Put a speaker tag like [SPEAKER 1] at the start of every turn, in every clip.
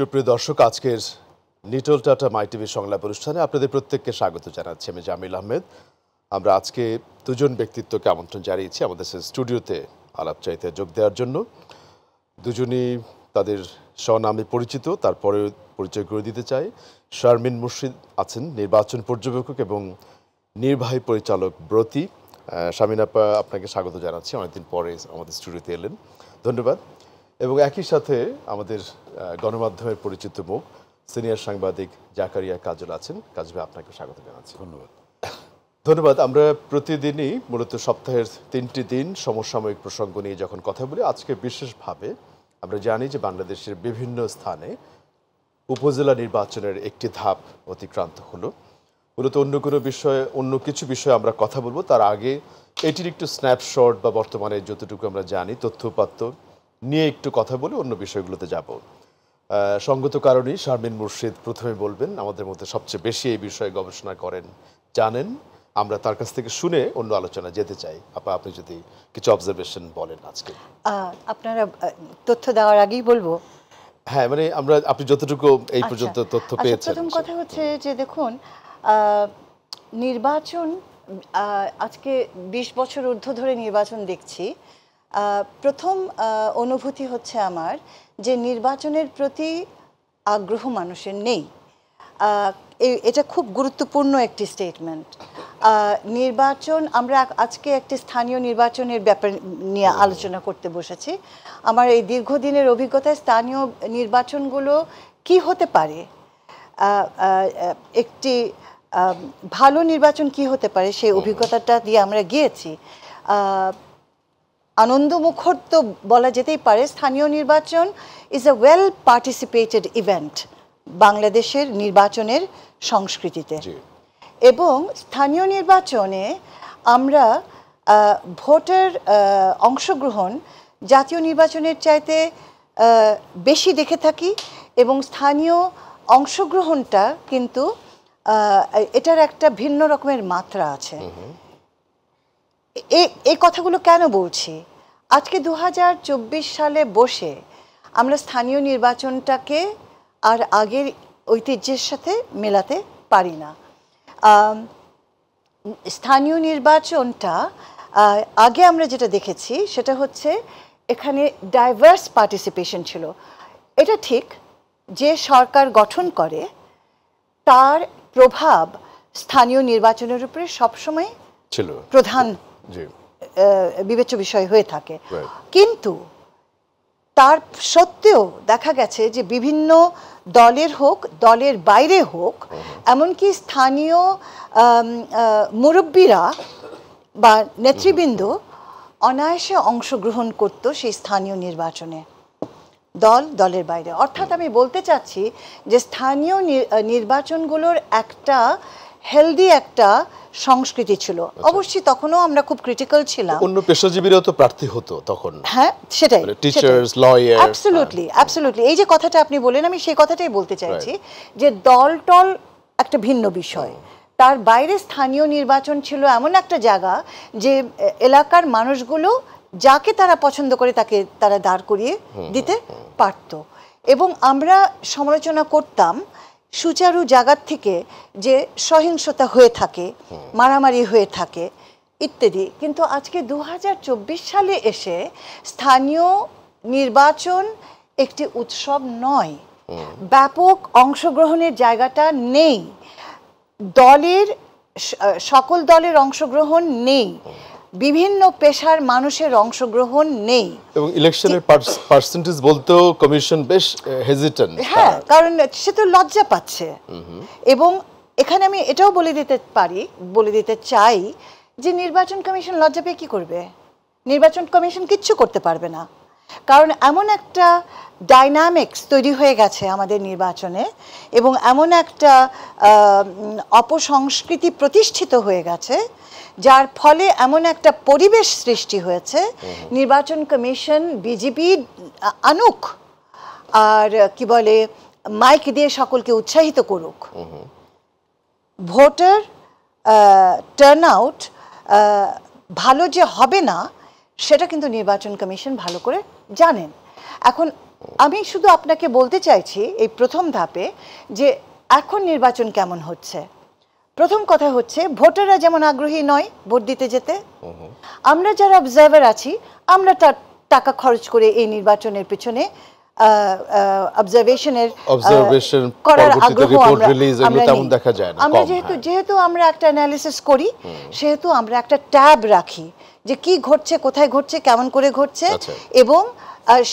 [SPEAKER 1] সুপ্রিয় দর্শক আজকের লিটল টাটা মাই টিভি সংলাপ অনুষ্ঠানে আপনাদের প্রত্যেককে স্বাগত জানাচ্ছি আমি জামিল আহমেদ আমরা আজকে দুজন ব্যক্তিত্বকে আমন্ত্রণ জানিয়েছি আমাদের স্টুডিওতে আলাপ চাইতে যোগ দেওয়ার জন্য দুজনই তাদের স্বনামে পরিচিত তারপরে পরিচয় করে দিতে চাই শারমিন মুর্শিদ আছেন নির্বাচন পর্যবেক্ষক এবং নির্বাহী পরিচালক ব্রতী আপা আপনাকে স্বাগত জানাচ্ছি অনেকদিন পরে আমাদের স্টুডিওতে এলেন ধন্যবাদ এবং একই সাথে আমাদের গণমাধ্যমের পরিচিত মুখ সিনিয়র সাংবাদিক জাকারিয়া কাজল আছেন কাজবে আপনাকে স্বাগত জানাচ্ছি ধন্যবাদ ধন্যবাদ আমরা প্রতিদিনই মূলত সপ্তাহের তিনটি দিন সমসাময়িক প্রসঙ্গ নিয়ে যখন কথা বলি আজকে বিশেষভাবে আমরা জানি যে বাংলাদেশের বিভিন্ন স্থানে উপজেলা নির্বাচনের একটি ধাপ অতিক্রান্ত হলো মূলত অন্য কোনো বিষয়ে অন্য কিছু বিষয়ে আমরা কথা বলবো তার আগে এটির একটু স্ন্যাপশট বা বর্তমানে যতটুকু আমরা জানি তথ্যপাত্র নিয়ে একটু কথা বলি অন্য বিষয়গুলোতে যাব সঙ্গত কারণেই শারমিন মুর্শিদ প্রথমে বলবেন আমাদের মধ্যে সবচেয়ে বেশি এই বিষয়ে গবেষণা করেন জানেন আমরা তার কাছ থেকে শুনে অন্য আলোচনা যেতে চাই আপা আপনি যদি কিছু অবজারভেশন বলেন আজকে
[SPEAKER 2] আপনারা তথ্য দেওয়ার আগেই বলবো
[SPEAKER 1] হ্যাঁ মানে আমরা আপনি যতটুকু এই আচ্ছা। পর্যন্ত তথ্য আচ্ছা, পেয়েছেন প্রথম
[SPEAKER 2] কথা হচ্ছে যে দেখুন নির্বাচন আজকে ২০ বছর ঊর্ধ্ব ধরে নির্বাচন দেখছি প্রথম অনুভূতি হচ্ছে আমার যে নির্বাচনের প্রতি আগ্রহ মানুষের নেই এটা খুব গুরুত্বপূর্ণ একটি স্টেটমেন্ট নির্বাচন আমরা আজকে একটি স্থানীয় নির্বাচনের ব্যাপার নিয়ে আলোচনা করতে বসেছি আমার এই দীর্ঘদিনের অভিজ্ঞতায় স্থানীয় নির্বাচনগুলো কি হতে পারে একটি ভালো নির্বাচন কি হতে পারে সেই অভিজ্ঞতাটা দিয়ে আমরা গিয়েছি আনন্দমুখর তো বলা যেতেই পারে স্থানীয় নির্বাচন is a well participated event বাংলাদেশের নির্বাচনের সংস্কৃতিতে এবং স্থানীয় নির্বাচনে আমরা ভোটের অংশগ্রহণ জাতীয় নির্বাচনের চাইতে বেশি দেখে থাকি এবং স্থানীয় অংশগ্রহণটা কিন্তু এটার একটা ভিন্ন রকমের মাত্রা আছে এ এই কথাগুলো কেন বলছি আজকে দু সালে বসে আমরা স্থানীয় নির্বাচনটাকে আর আগের ঐতিহ্যের সাথে মেলাতে পারি না স্থানীয় নির্বাচনটা আগে আমরা যেটা দেখেছি সেটা হচ্ছে এখানে ডাইভার্স পার্টিসিপেশন ছিল এটা ঠিক যে সরকার গঠন করে তার প্রভাব স্থানীয় নির্বাচনের উপরে সবসময় ছিল প্রধান বিবেচ্য বিষয় হয়ে থাকে কিন্তু তার সত্ত্বেও দেখা গেছে যে বিভিন্ন দলের হোক দলের বাইরে হোক uh-huh. এমনকি স্থানীয় মুরব্বীরা বা নেতৃবৃন্দ uh-huh. অনায়াসে অংশগ্রহণ করত সেই স্থানীয় নির্বাচনে দল দলের বাইরে অর্থাৎ uh-huh. আমি বলতে চাচ্ছি যে স্থানীয় নির্বাচনগুলোর একটা হেলদি একটা সংস্কৃতি ছিল আচ্ছা। অবশ্যই তখনও আমরা খুব ক্রিটিক্যাল ছিলাম অন্য
[SPEAKER 1] পেশাজীবীরাও তো প্রার্থী হতো তখন
[SPEAKER 2] হ্যাঁ সেটাই টিচার্স লয়ার অ্যাবসলিউটলি অ্যাবসলিউটলি এই যে কথাটা আপনি বলেন আমি সেই কথাটাই বলতে চাইছি যে দল টল একটা ভিন্ন বিষয় তার বাইরে স্থানীয় নির্বাচন ছিল এমন একটা জায়গা যে এলাকার মানুষগুলো যাকে তারা পছন্দ করে তাকে তারা দাঁড় করিয়ে দিতে পারত এবং আমরা সমালোচনা করতাম সুচারু জাগাত থেকে যে সহিংসতা হয়ে থাকে মারামারি হয়ে থাকে ইত্যাদি কিন্তু আজকে দু সালে এসে স্থানীয় নির্বাচন একটি উৎসব নয় ব্যাপক অংশগ্রহণের জায়গাটা নেই দলের সকল দলের অংশগ্রহণ নেই বিভিন্ন পেশার মানুষের অংশগ্রহণ নেই
[SPEAKER 1] এবং ইলেকশনের পার্সেন্টেজ বলতো কমিশন বেশ হেজিটেন্ট হ্যাঁ
[SPEAKER 2] কারণ সে তো লজ্জা পাচ্ছে এবং এখানে আমি এটাও বলে দিতে পারি বলে দিতে চাই যে নির্বাচন কমিশন লজ্জা পেয়ে কি করবে নির্বাচন কমিশন কিচ্ছু করতে পারবে না কারণ এমন একটা ডাইনামিক্স তৈরি হয়ে গেছে আমাদের নির্বাচনে এবং এমন একটা অপসংস্কৃতি প্রতিষ্ঠিত হয়ে গেছে যার ফলে এমন একটা পরিবেশ সৃষ্টি হয়েছে নির্বাচন কমিশন বিজেপি আনুক আর কি বলে মাইক দিয়ে সকলকে উৎসাহিত করুক ভোটার টার্ন আউট ভালো যে হবে না সেটা কিন্তু নির্বাচন কমিশন ভালো করে জানেন এখন আমি শুধু আপনাকে বলতে চাইছি এই প্রথম ধাপে যে এখন নির্বাচন কেমন হচ্ছে প্রথম কথা হচ্ছে ভোটাররা যেমন আগ্রহী নয় ভোট দিতে যেতে আমরা যারা অবজার্ভার আছি আমরা তার টাকা খরচ করে এই নির্বাচনের পিছনে অবজারভেশনের করার আগ্রহ আমরা যেহেতু যেহেতু আমরা একটা অ্যানালিসিস করি সেহেতু আমরা একটা ট্যাব রাখি যে কি ঘটছে কোথায় ঘটছে কেমন করে ঘটছে আচ্ছা। এবং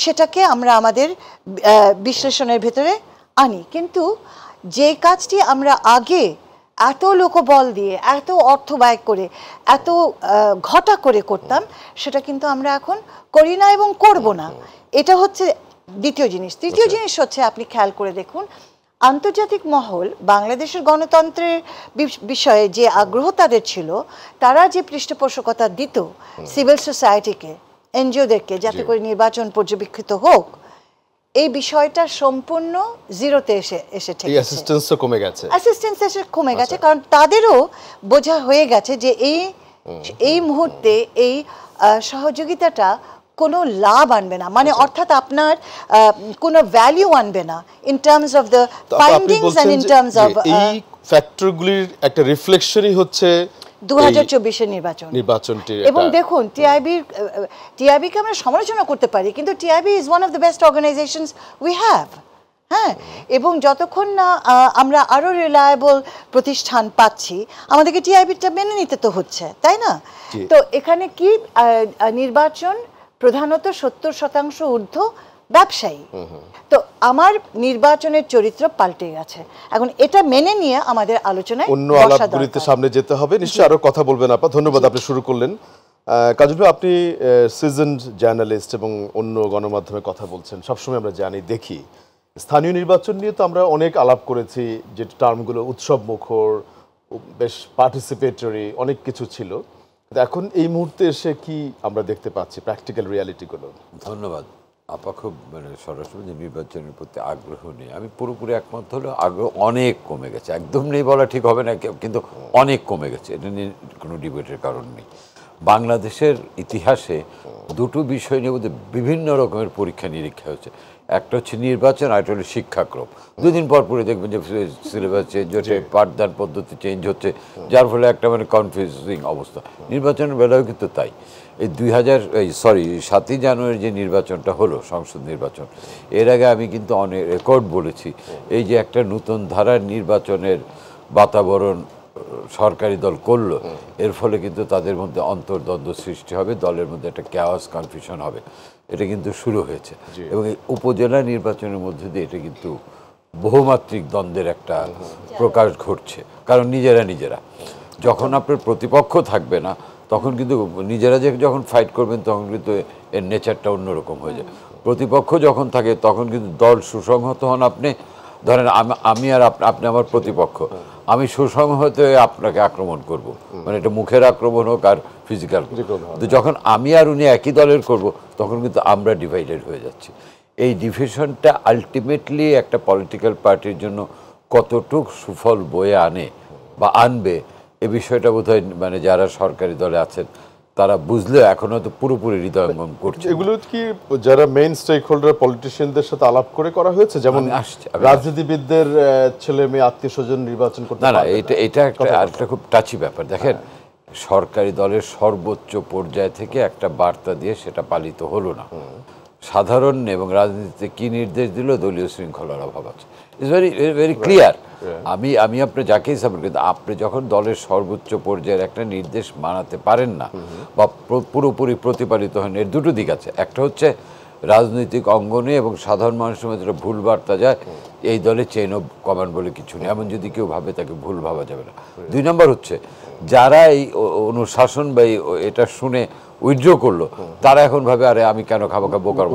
[SPEAKER 2] সেটাকে আমরা আমাদের বিশ্লেষণের ভেতরে আনি কিন্তু যে কাজটি আমরা আগে এত লোকবল দিয়ে এত অর্থ ব্যয় করে এত ঘটা করে করতাম সেটা কিন্তু আমরা এখন করি না এবং করব না এটা হচ্ছে দ্বিতীয় জিনিস তৃতীয় আচ্ছা। জিনিস হচ্ছে আপনি খেয়াল করে দেখুন আন্তর্জাতিক মহল বাংলাদেশের গণতন্ত্রের বিষয়ে যে আগ্রহ তাদের ছিল তারা যে পৃষ্ঠপোষকতা দিত সিভিল সোসাইটিকে এনজিওদেরকে যাতে করে নির্বাচন পর্যবেক্ষিত হোক এই বিষয়টা সম্পূর্ণ জিরোতে এসে এসে অ্যাসিস্ট্যান্সও কমে গেছে অ্যাসিস্ট্যান্স এসে কমে গেছে আচ্ছা। কারণ তাদেরও বোঝা হয়ে গেছে যে এই এই মুহূর্তে এই সহযোগিতাটা কোনো লাভ আনবে না মানে আচ্ছা। অর্থাৎ আপনার কোনো ভ্যালু আনবে না in terms of the findings and in terms of এই
[SPEAKER 1] ফ্যাক্টরগুলির একটা রিফ্লেকশনই হচ্ছে নির্বাচন নির্বাচনটি এবং
[SPEAKER 2] দেখুন আমরা সমালোচনা করতে পারি কিন্তু TIB is one of the best organisations we have হ্যাঁ এবং যতক্ষণ না আমরা আরও রিলায়েবল প্রতিষ্ঠান পাচ্ছি আমাদেরকে টিআইবিটা মেনে নিতে তো হচ্ছে তাই না তো এখানে কি নির্বাচন প্রধানত সত্তর শতাংশ ঊর্ধ্ব ব্যবসায়ী তো আমার নির্বাচনের চরিত্র পাল্টে গেছে এখন এটা মেনে নিয়ে আমাদের আলোচনায় অন্য আলাপগুলিতে
[SPEAKER 1] সামনে যেতে হবে নিশ্চয়ই আরো কথা বলবেন আপা ধন্যবাদ আপনি শুরু করলেন কাজল আপনি সিজন জার্নালিস্ট এবং অন্য গণমাধ্যমে কথা বলছেন সবসময় আমরা জানি দেখি স্থানীয় নির্বাচন নিয়ে তো আমরা অনেক আলাপ করেছি যে টার্মগুলো উৎসব মুখর বেশ পার্টিসিপেটরি অনেক কিছু ছিল এখন এই মুহূর্তে এসে কি
[SPEAKER 3] আমরা দেখতে পাচ্ছি প্র্যাকটিক্যাল রিয়ালিটিগুলো ধন্যবাদ আপা খুব মানে সরাসরি নির্বাচনের প্রতি আগ্রহ নেই আমি পুরোপুরি একমত হলো আগ্রহ অনেক কমে গেছে একদম নেই বলা ঠিক হবে না কিন্তু অনেক কমে গেছে এটা নিয়ে কোনো ডিবেটের কারণ নেই বাংলাদেশের ইতিহাসে দুটো বিষয় নিয়ে বোধহয় বিভিন্ন রকমের পরীক্ষা নিরীক্ষা হয়েছে একটা হচ্ছে নির্বাচন আর একটা হলো শিক্ষাক্রম দুদিন পর পরে দেখবেন যে সিলেবাস চেঞ্জ হচ্ছে পাঠদান পদ্ধতি চেঞ্জ হচ্ছে যার ফলে একটা মানে কনফিউজিং অবস্থা নির্বাচনের বেলাও কিন্তু তাই এই দুই হাজার এই সরি সাতই জানুয়ারি যে নির্বাচনটা হলো সংসদ নির্বাচন এর আগে আমি কিন্তু অনেক রেকর্ড বলেছি এই যে একটা নতুন ধারার নির্বাচনের বাতাবরণ সরকারি দল করল এর ফলে কিন্তু তাদের মধ্যে অন্তর্দ্বন্দ্ব সৃষ্টি হবে দলের মধ্যে একটা ক্যাওয়াস কনফিউশন হবে এটা কিন্তু শুরু হয়েছে এবং এই উপজেলা নির্বাচনের মধ্যে দিয়ে এটা কিন্তু বহুমাত্রিক দ্বন্দ্বের একটা প্রকাশ ঘটছে কারণ নিজেরা নিজেরা যখন আপনার প্রতিপক্ষ থাকবে না তখন কিন্তু নিজেরা যে যখন ফাইট করবেন তখন কিন্তু এর নেচারটা অন্যরকম হয়ে যায় প্রতিপক্ষ যখন থাকে তখন কিন্তু দল সুসংহত হন আপনি ধরেন আমি আর আপনি আমার প্রতিপক্ষ আমি সুসংহত আপনাকে আক্রমণ করব মানে এটা মুখের আক্রমণ হোক আর ফিজিক্যাল যখন আমি আর উনি একই দলের করব তখন কিন্তু আমরা ডিভাইডেড হয়ে যাচ্ছি এই ডিভিশনটা আলটিমেটলি একটা পলিটিক্যাল পার্টির জন্য কতটুক সুফল বয়ে আনে বা আনবে এ বিষয়টা বোধহয় মানে যারা সরকারি দলে আছেন তারা বুঝলেও এখন হয়তো পুরোপুরি হৃদয়ঙ্গম
[SPEAKER 1] করছে এগুলো কি যারা মেইন স্টেক হোল্ডার পলিটিশিয়ানদের সাথে আলাপ করে করা হয়েছে যেমন রাজনীতিবিদদের ছেলে মেয়ে আত্মীয় স্বজন নির্বাচন করতে না না এটা
[SPEAKER 3] এটা একটা আরেকটা খুব টাচি ব্যাপার হ্যাঁ। দেখেন সরকারি দলের সর্বোচ্চ পর্যায় থেকে একটা বার্তা দিয়ে সেটা পালিত হলো না সাধারণ এবং রাজনীতিতে কি নির্দেশ দিল দলীয় শৃঙ্খলার অভাব আছে ইটস ভেরি ভেরি ক্লিয়ার আমি আমি আপনি যাকেই সাপোর্ট কিন্তু আপনি যখন দলের সর্বোচ্চ পর্যায়ের একটা নির্দেশ মানাতে পারেন না বা পুরোপুরি প্রতিপালিত হন এর দুটো দিক আছে একটা হচ্ছে রাজনৈতিক অঙ্গনে এবং সাধারণ মানুষের মধ্যে ভুল বার্তা যায় এই দলে চেন অফ কমান্ড বলে কিছু নেই এমন যদি কেউ ভাবে তাকে ভুল ভাবা যাবে না দুই নম্বর হচ্ছে যারা এই অনুশাসন বা এটা শুনে উইথড্র করলো তারা এখন ভাবে আরে আমি কেন খাবো খাবো বোকার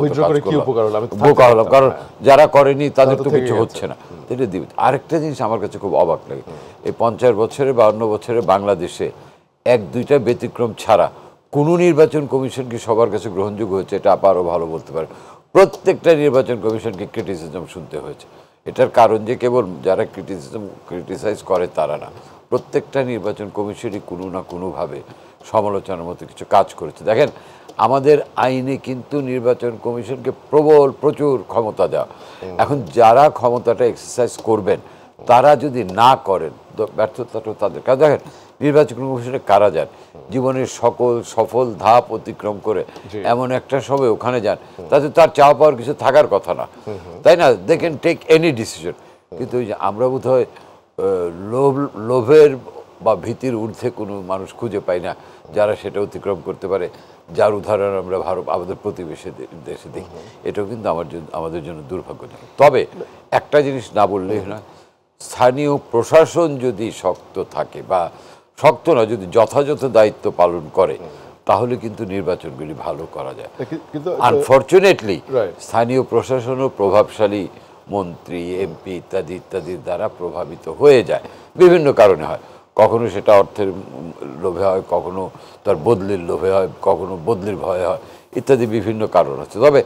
[SPEAKER 3] বোকা হলাম কারণ হ্যাঁ। যারা করেনি তাদের তো কিছু হচ্ছে না এটা দিবে আরেকটা জিনিস আমার কাছে খুব অবাক লাগে এই পঞ্চাশ বছরে বা বছরে বাংলাদেশে এক দুইটা ব্যতিক্রম ছাড়া কোন নির্বাচন কমিশন কি সবার কাছে গ্রহণযোগ্য হয়েছে এটা আপা আরও ভালো বলতে পারে প্রত্যেকটা নির্বাচন কমিশনকে ক্রিটিসিজম শুনতে হয়েছে এটার কারণ যে কেবল যারা ক্রিটিসিজম ক্রিটিসাইজ করে তারা না প্রত্যেকটা নির্বাচন কমিশনই কোনো না কোনোভাবে সমালোচনার মতো কিছু কাজ করেছে দেখেন আমাদের আইনে কিন্তু নির্বাচন কমিশনকে প্রবল প্রচুর ক্ষমতা দেওয়া এখন যারা ক্ষমতাটা এক্সারসাইজ করবেন তারা যদি না করেন ব্যর্থতাটা তাদের কারণ দেখেন নির্বাচন কমিশনে কারা যান জীবনের সকল সফল ধাপ অতিক্রম করে এমন একটা সময় ওখানে যান তাতে তার চাওয়া পাওয়ার কিছু থাকার কথা না তাই না দেখেন টেক এনি ডিসিশন কিন্তু আমরা বোধ হয় লোভ লোভের বা ভীতির ঊর্ধ্বে কোনো মানুষ খুঁজে পাই না যারা সেটা অতিক্রম করতে পারে যার উদাহরণ আমরা ভারত আমাদের প্রতিবেশী দেশে দেখি এটাও কিন্তু আমার জন্য আমাদের জন্য দুর্ভাগ্যজনক তবে একটা জিনিস না বললেই না স্থানীয় প্রশাসন যদি শক্ত থাকে বা শক্ত না যদি যথাযথ দায়িত্ব পালন করে তাহলে কিন্তু নির্বাচনগুলি ভালো করা যায় কিন্তু আনফর্চুনেটলি স্থানীয় প্রশাসনও প্রভাবশালী মন্ত্রী এমপি ইত্যাদি ইত্যাদির দ্বারা প্রভাবিত হয়ে যায় বিভিন্ন কারণে হয় কখনো সেটা অর্থের লোভে হয় কখনো তার বদলির লোভে হয় কখনো বদলির ভয় হয় ইত্যাদি বিভিন্ন কারণ আছে তবে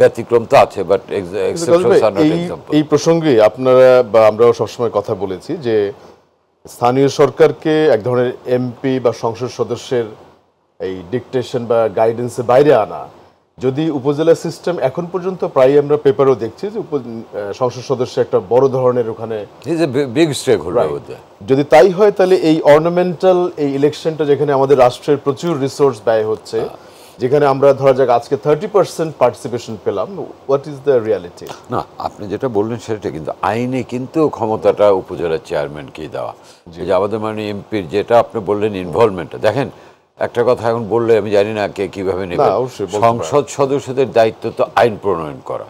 [SPEAKER 3] ব্যতিক্রম তো আছে বাট এই প্রসঙ্গে আপনারা বা আমরাও সবসময় কথা বলেছি যে
[SPEAKER 1] স্থানীয় সরকারকে এক ধরনের এমপি বা সংসদ সদস্যের এই ডিকটেশন বা গাইডেন্সের বাইরে আনা যদি উপজেলা সিস্টেম এখন পর্যন্ত প্রায় আমরা পেপারও দেখছি যে সংসদ সদস্য একটা বড় ধরনের ওখানে বিগ হলো যদি তাই হয় তাহলে এই অর্নামেন্টাল এই ইলেকশনটা যেখানে আমাদের রাষ্ট্রের প্রচুর রিসোর্স ব্যয় হচ্ছে ah. যেখানে আমরা ধরা যাক আজকে থার্টি পার্সেন্ট পার্টিসিপেশন পেলাম হোয়াট ইজ দ্য রিয়ালিটি
[SPEAKER 3] না আপনি যেটা বললেন সেটা কিন্তু আইনে কিন্তু ক্ষমতাটা উপজেলার চেয়ারম্যানকেই দেওয়া যে আমাদের মানে এমপির যেটা আপনি বললেন ইনভলভমেন্টটা দেখেন একটা কথা এখন বললে আমি জানি না কে কিভাবে নেবে সংসদ সদস্যদের দায়িত্ব তো আইন প্রণয়ন করা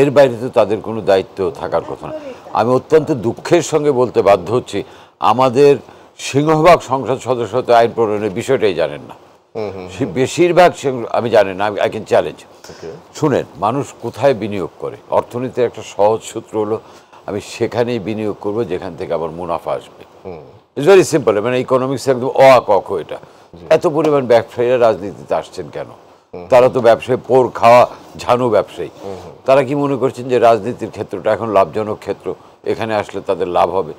[SPEAKER 3] এর বাইরে তো তাদের কোনো দায়িত্ব থাকার কথা না আমি অত্যন্ত দুঃখের সঙ্গে বলতে বাধ্য হচ্ছি আমাদের সিংহভাগ সংসদ সদস্য তো আইন প্রণয়নের বিষয়টাই জানেন না বেশিরভাগ আমি জানি না আই ক্যান চ্যালেঞ্জ শুনেন মানুষ কোথায় বিনিয়োগ করে অর্থনীতির একটা সহজ সূত্র হলো আমি সেখানেই বিনিয়োগ করব যেখান থেকে আমার মুনাফা আসবে ইটস ভেরি সিম্পল মানে ইকোনমিক্স একদম অ আক এটা এত পরিমাণ ব্যবসায়ীরা রাজনীতিতে আসছেন কেন তারা তো ব্যবসায় পোর খাওয়া ঝানু ব্যবসায়ী তারা কি মনে করছেন যে রাজনীতির ক্ষেত্রটা এখন লাভজনক ক্ষেত্র এখানে আসলে তাদের লাভ হবে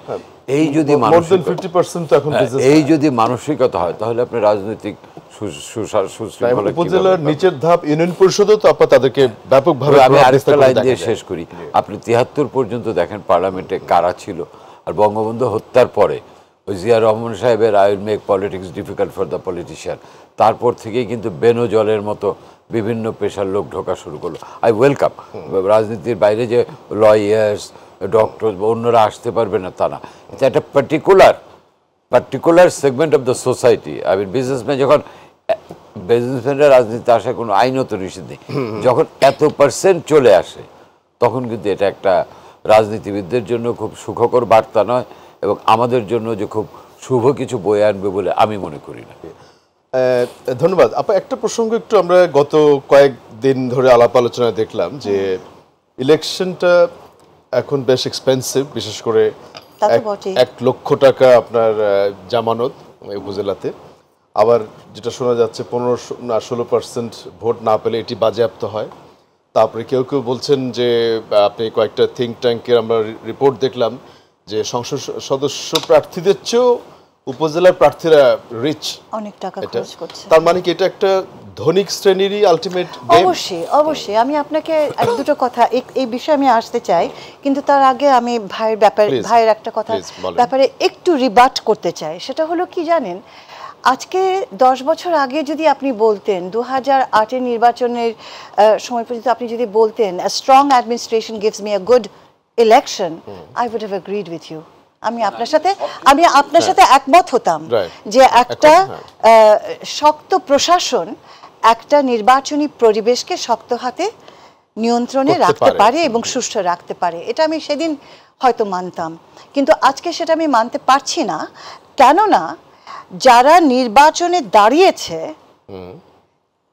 [SPEAKER 3] এই যদি হ্যাঁ, এই যদি মানসিকতা হয় তাহলে আপনি রাজনৈতিক শেষ করি আপনি তিয়াত্তর পর্যন্ত দেখেন পার্লামেন্টে কারা ছিল আর বঙ্গবন্ধু হত্যার পরে জিয়া রহমান সাহেবের I will make politics difficult for the politician তারপর থেকেই কিন্তু বেনো জলের মতো বিভিন্ন পেশার লোক ঢোকা শুরু করলো আই ওয়েলকাম রাজনীতির বাইরে যে লয়ার্স ডক্টর বা অন্যরা আসতে পারবে না তা না এটা একটা particular particular segment of the society I mean businessman যখন বিজনেসম্যানরা রাজনীতিতে আসার কোনো আইনত নিষেধ নেই যখন এত পার্সেন্ট চলে আসে তখন কিন্তু এটা একটা রাজনীতিবিদদের জন্য খুব সুখকর বার্তা নয় এবং আমাদের জন্য যে খুব শুভ কিছু বয়ে আনবে বলে আমি মনে করি না ধন্যবাদ আপা একটা
[SPEAKER 1] প্রসঙ্গ একটু আমরা গত কয়েকদিন ধরে আলাপ আলোচনায় দেখলাম যে ইলেকশনটা এখন বেশ এক্সপেন্সিভ বিশেষ করে এক লক্ষ টাকা আপনার জামানত উপজেলাতে আবার যেটা শোনা যাচ্ছে পনেরো না ষোলো পার্সেন্ট ভোট না পেলে এটি বাজেয়াপ্ত হয় তারপরে কেউ কেউ বলছেন যে আপনি কয়েকটা থিঙ্ক ট্যাঙ্কের আমরা রিপোর্ট দেখলাম যে সংসদ সদস্য প্রার্থীদের চেয়েও উপজেলার প্রার্থীরা রিচ
[SPEAKER 2] অনেক টাকা খরচ করছে তার মানে কি
[SPEAKER 1] এটা একটা ধনিক শ্রেণীরই আলটিমেট অবশ্যই
[SPEAKER 2] অবশ্যই আমি আপনাকে এক দুটো কথা এই বিষয়ে আমি আসতে চাই কিন্তু তার আগে আমি ভাইয়ের ব্যাপারে ভাইয়ের একটা কথা ব্যাপারে একটু রিবাট করতে চাই সেটা হলো কি জানেন আজকে দশ বছর আগে যদি আপনি বলতেন দু হাজার আটের নির্বাচনের সময় পর্যন্ত আপনি যদি বলতেন strong administration gives me a good election, hmm. I would have agreed with you. আমি আপনার সাথে আমি আপনার সাথে একমত হতাম যে একটা শক্ত প্রশাসন একটা নির্বাচনী পরিবেশকে শক্ত হাতে নিয়ন্ত্রণে রাখতে পারে এবং সুষ্ঠু রাখতে পারে এটা আমি সেদিন হয়তো মানতাম কিন্তু আজকে সেটা আমি মানতে পারছি না কেননা যারা নির্বাচনে দাঁড়িয়েছে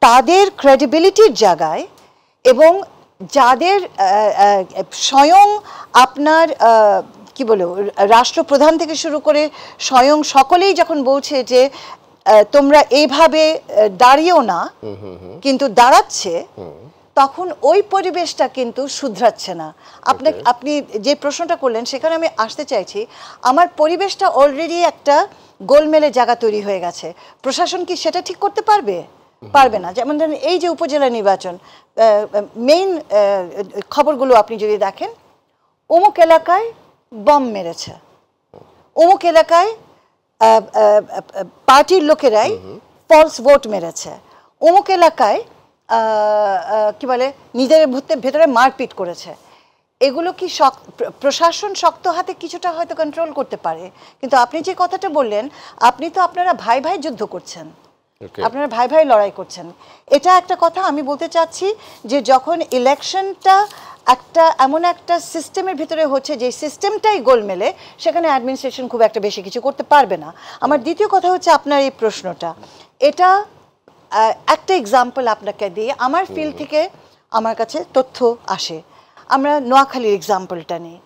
[SPEAKER 2] তাদের ক্রেডিবিলিটির জায়গায় এবং যাদের স্বয়ং আপনার কি বলো রাষ্ট্রপ্রধান থেকে শুরু করে স্বয়ং সকলেই যখন বলছে যে তোমরা এইভাবে দাঁড়িয়েও না কিন্তু দাঁড়াচ্ছে তখন ওই পরিবেশটা কিন্তু শুধরাচ্ছে না আপনাকে আপনি যে প্রশ্নটা করলেন সেখানে আমি আসতে চাইছি আমার পরিবেশটা অলরেডি একটা গোলমেলে জায়গা তৈরি হয়ে গেছে প্রশাসন কি সেটা ঠিক করতে পারবে পারবে না যেমন ধরেন এই যে উপজেলা নির্বাচন মেইন খবরগুলো আপনি যদি দেখেন অমুক এলাকায় বম মেরেছে অমুক এলাকায় পার্টির লোকেরাই ফলস ভোট মেরেছে অমুক এলাকায় কি বলে নিজের ভেতরে মারপিট করেছে এগুলো কি শক্ত প্রশাসন শক্ত হাতে কিছুটা হয়তো কন্ট্রোল করতে পারে কিন্তু আপনি যে কথাটা বললেন আপনি তো আপনারা ভাই ভাই যুদ্ধ করছেন আপনারা ভাই ভাই লড়াই করছেন এটা একটা কথা আমি বলতে চাচ্ছি যে যখন ইলেকশনটা একটা এমন একটা সিস্টেমের ভিতরে হচ্ছে যে সিস্টেমটাই গোল মেলে সেখানে অ্যাডমিনিস্ট্রেশন খুব একটা বেশি কিছু করতে পারবে না আমার দ্বিতীয় কথা হচ্ছে আপনার এই প্রশ্নটা এটা একটা এক্সাম্পল আপনাকে দিয়ে আমার ফিল্ড থেকে আমার কাছে তথ্য আসে আমরা নোয়াখালীর এক্সাম্পলটা নিই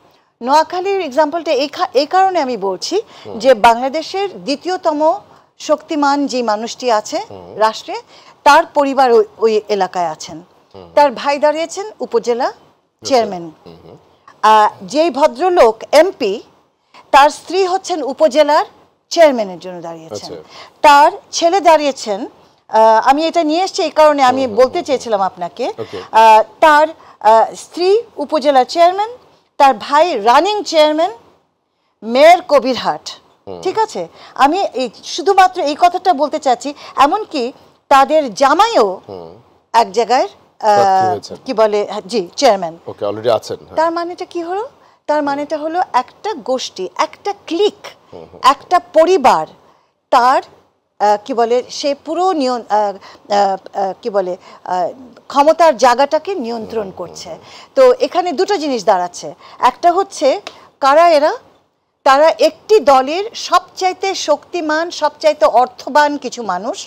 [SPEAKER 2] নোয়াখালীর এক্সাম্পলটা এই কারণে আমি বলছি যে বাংলাদেশের দ্বিতীয়তম শক্তিমান যে মানুষটি আছে রাষ্ট্রে তার পরিবার ওই এলাকায় আছেন তার ভাই দাঁড়িয়েছেন উপজেলা আচ্ছা। চেয়ারম্যান যে ভদ্রলোক এমপি তার স্ত্রী হচ্ছেন উপজেলার চেয়ারম্যানের জন্য দাঁড়িয়েছেন আচ্ছা। তার ছেলে দাঁড়িয়েছেন আমি এটা নিয়ে এসছি এই কারণে আমি বলতে চেয়েছিলাম আপনাকে তার স্ত্রী উপজেলা চেয়ারম্যান তার ভাই রানিং চেয়ারম্যান মেয়র কবিরহাট ঠিক আছে আমি শুধুমাত্র এই কথাটা বলতে চাচ্ছি এমনকি তাদের জামাইও এক জায়গায় কি বলে হ্যাঁ, জি চেয়ারম্যান
[SPEAKER 1] ওকে অলরেডি আছেন
[SPEAKER 2] হ্যাঁ। তার মানেটা কি হলো তার মানেটা হলো একটা গোষ্ঠী একটা ক্লিক একটা পরিবার তার কি বলে সে পুরো নিয়ন কি বলে ক্ষমতার জায়গাটাকে নিয়ন্ত্রণ করছে তো এখানে দুটো জিনিস দাঁড়াচ্ছে একটা হচ্ছে কারা এরা তারা একটি দলের সবচাইতে শক্তিমান সবচাইতে অর্থবান কিছু মানুষ